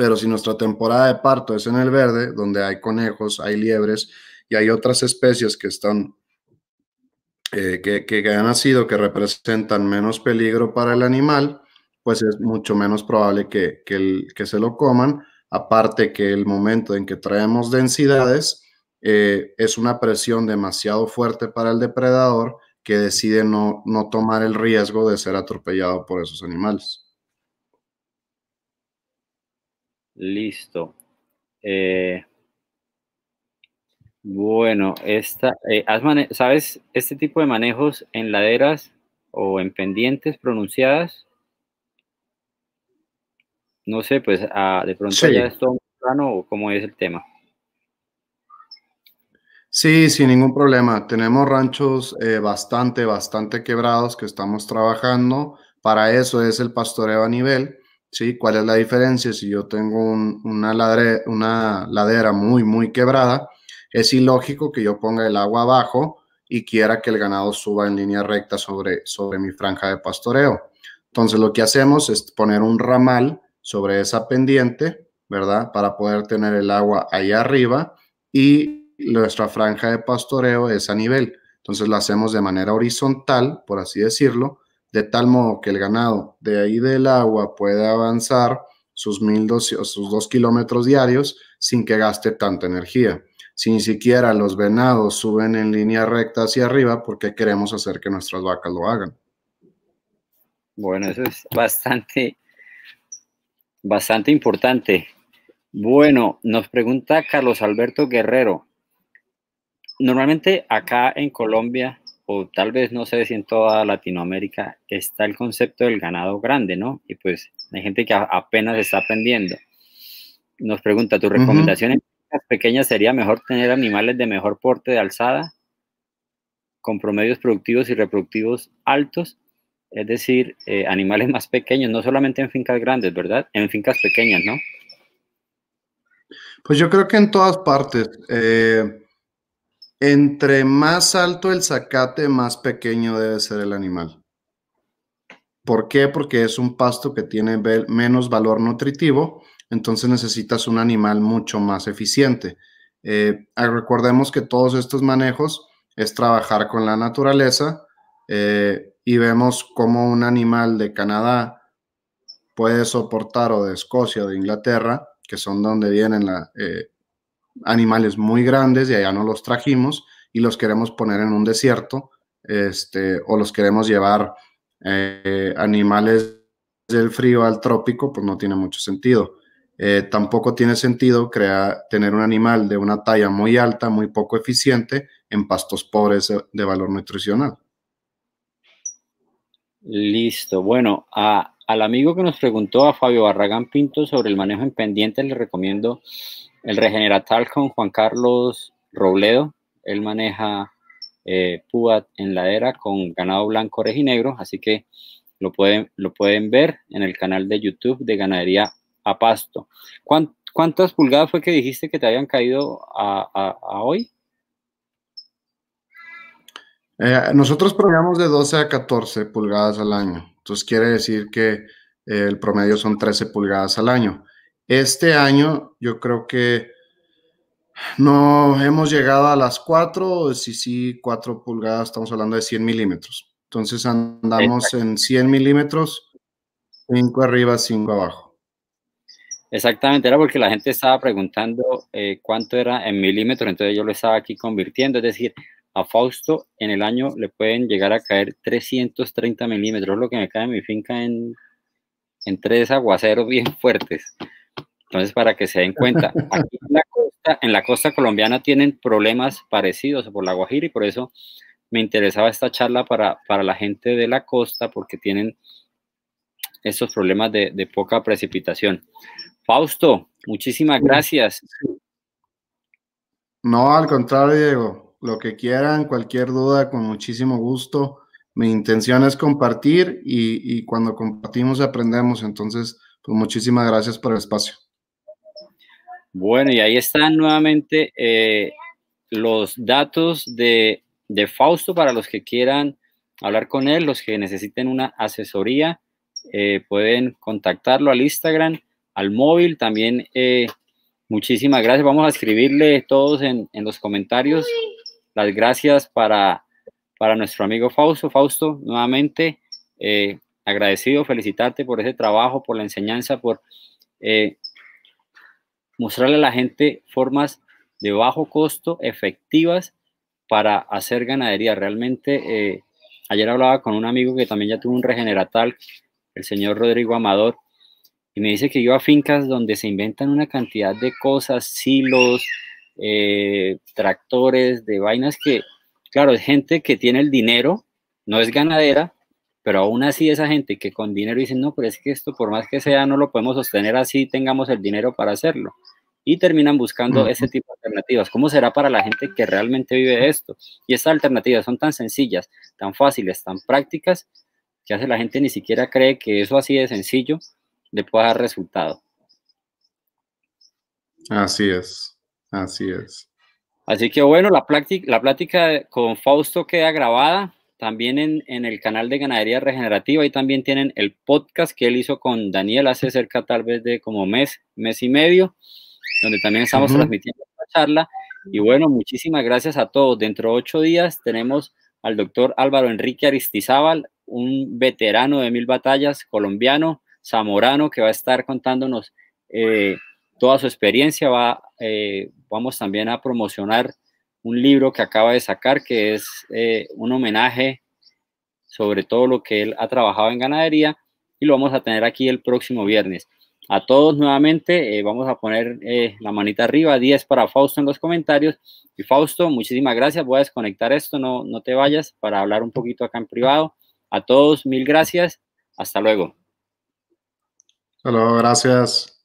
Speaker 2: Pero si nuestra temporada de parto es en el verde, donde hay conejos, hay liebres y hay otras especies que están eh, han nacido que representan menos peligro para el animal, pues es mucho menos probable que, se lo coman. Aparte que el momento en que traemos densidades eh, es una presión demasiado fuerte para el depredador que decide no tomar el riesgo de ser atropellado por esos animales.
Speaker 1: Listo. Eh, bueno, esta, eh, ¿sabes este tipo de manejos en laderas o en pendientes pronunciadas? No sé, pues ah, de pronto ya es todo plano o cómo es el tema.
Speaker 2: Sí, sin ningún problema. Tenemos ranchos eh, bastante, bastante quebrados que estamos trabajando. Para eso es el pastoreo a nivel ¿sí? ¿Cuál es la diferencia? Si yo tengo una, una ladera muy, muy quebrada, es ilógico que yo ponga el agua abajo y quiera que el ganado suba en línea recta sobre, sobre mi franja de pastoreo. Entonces lo que hacemos es poner un ramal sobre esa pendiente, ¿verdad? Para poder tener el agua ahí arriba y nuestra franja de pastoreo es a nivel. Entonces la hacemos de manera horizontal, por así decirlo, de tal modo que el ganado de ahí del agua puede avanzar sus, dos sus 2 kilómetros diarios sin que gaste tanta energía. Si ni siquiera los venados suben en línea recta hacia arriba, porque queremos hacer que nuestras vacas lo hagan? Bueno, eso
Speaker 1: es bastante, bastante importante. Bueno, nos pregunta Carlos Alberto Guerrero. Normalmente acá en Colombia o tal vez no sé si en toda Latinoamérica está el concepto del ganado grande, ¿no? Y pues hay gente que apenas está aprendiendo. Nos pregunta, ¿tu recomendación en fincas pequeñas sería mejor tener animales de mejor porte de alzada, con promedios productivos y reproductivos altos? Es decir, eh, animales más pequeños, no solamente en fincas grandes, ¿verdad? En fincas pequeñas, ¿no?
Speaker 2: Pues yo creo que en todas partes. Eh, entre más alto el zacate, más pequeño debe ser el animal. ¿Por qué? Porque es un pasto que tiene menos valor nutritivo, entonces necesitas un animal mucho más eficiente. Eh, ah, recordemos que todos estos manejos es trabajar con la naturaleza eh, y vemos cómo un animal de Canadá puede soportar o de Escocia o de Inglaterra, que son donde vienen la, eh, animales muy grandes y allá no los trajimos y los queremos poner en un desierto este, o los queremos llevar eh, animales del frío al trópico, pues no tiene mucho sentido. Eh, tampoco tiene sentido crear, tener un animal de una talla muy alta, muy poco eficiente, en pastos pobres de valor nutricional.
Speaker 1: Listo. Bueno, al amigo que nos preguntó, a Fabio Barragán Pinto, sobre el manejo en pendiente, le recomiendo el Regeneratal con Juan Carlos Robledo. Él maneja eh, púa en ladera con ganado blanco, y negro, así que lo pueden, lo pueden ver en el canal de YouTube de Ganadería a Pasto. ¿Cuántas pulgadas fue que dijiste que te habían caído a, hoy?
Speaker 2: Eh, nosotros promediamos de 12 a 14 pulgadas al año, entonces quiere decir que eh, el promedio son 13 pulgadas al año. Este año yo creo que no hemos llegado a las 4, si sí, 4 pulgadas, estamos hablando de 100 milímetros. Entonces andamos en 100 milímetros, 5 arriba, 5 abajo.
Speaker 1: Exactamente, era porque la gente estaba preguntando eh, cuánto era en milímetros, entonces yo lo estaba aquí convirtiendo, es decir, a Fausto en el año le pueden llegar a caer 330 milímetros, lo que me cae en mi finca en, en tres aguaceros bien fuertes. Entonces, para que se den cuenta, <laughs> aquí en la costa, colombiana tienen problemas parecidos por la Guajira y por eso me interesaba esta charla para, la gente de la costa porque tienen estos problemas de, poca precipitación. Fausto, muchísimas gracias.
Speaker 2: No, al contrario, Diego. Lo que quieran, cualquier duda, con muchísimo gusto. Mi intención es compartir y, y cuando compartimos aprendemos. Entonces, pues muchísimas gracias por el espacio.
Speaker 1: Bueno, y ahí están nuevamente eh, los datos de, Fausto para los que quieran hablar con él, los que necesiten una asesoría, eh, pueden contactarlo al Instagram, al móvil también. Eh, muchísimas gracias. Vamos a escribirle todos en, los comentarios las gracias para, para, nuestro amigo Fausto. Fausto, nuevamente, agradecido, felicitarte por ese trabajo, por la enseñanza, por mostrarle a la gente formas de bajo costo, efectivas, para hacer ganadería. Realmente, eh, ayer hablaba con un amigo que también ya tuvo un regeneratal, el señor Rodrigo Amador, y me dice que iba a fincas donde se inventan una cantidad de cosas, silos, eh, tractores, de vainas que, claro, es gente que tiene el dinero, no es ganadera, pero aún así esa gente que con dinero dicen, no, pero es que esto por más que sea no lo podemos sostener así, tengamos el dinero para hacerlo. Y terminan buscando ese tipo de alternativas. ¿Cómo será para la gente que realmente vive esto? Y estas alternativas son tan sencillas, tan fáciles, tan prácticas, que hace la gente ni siquiera cree que eso así de sencillo le pueda dar resultado.
Speaker 2: Así es, así es.
Speaker 1: Así que bueno, la plática, la plática con Fausto queda grabada también en, el canal de Ganadería Regenerativa, y también tienen el podcast que él hizo con Daniel hace cerca tal vez de como mes, mes y medio, donde también estamos transmitiendo la charla. Y bueno, muchísimas gracias a todos. Dentro de ocho días tenemos al doctor Álvaro Enrique Aristizábal, un veterano de mil batallas, colombiano, zamorano, que va a estar contándonos eh, toda su experiencia. Va, eh, vamos también a promocionar un libro que acaba de sacar que es eh, un homenaje sobre todo lo que él ha trabajado en ganadería y lo vamos a tener aquí el próximo viernes. A todos nuevamente eh, vamos a poner eh, la manita arriba, 10 para Fausto en los comentarios. Y Fausto, muchísimas gracias. Voy a desconectar esto, no, no te vayas para hablar un poquito acá en privado. A todos, mil gracias. Hasta luego.
Speaker 2: Hasta gracias.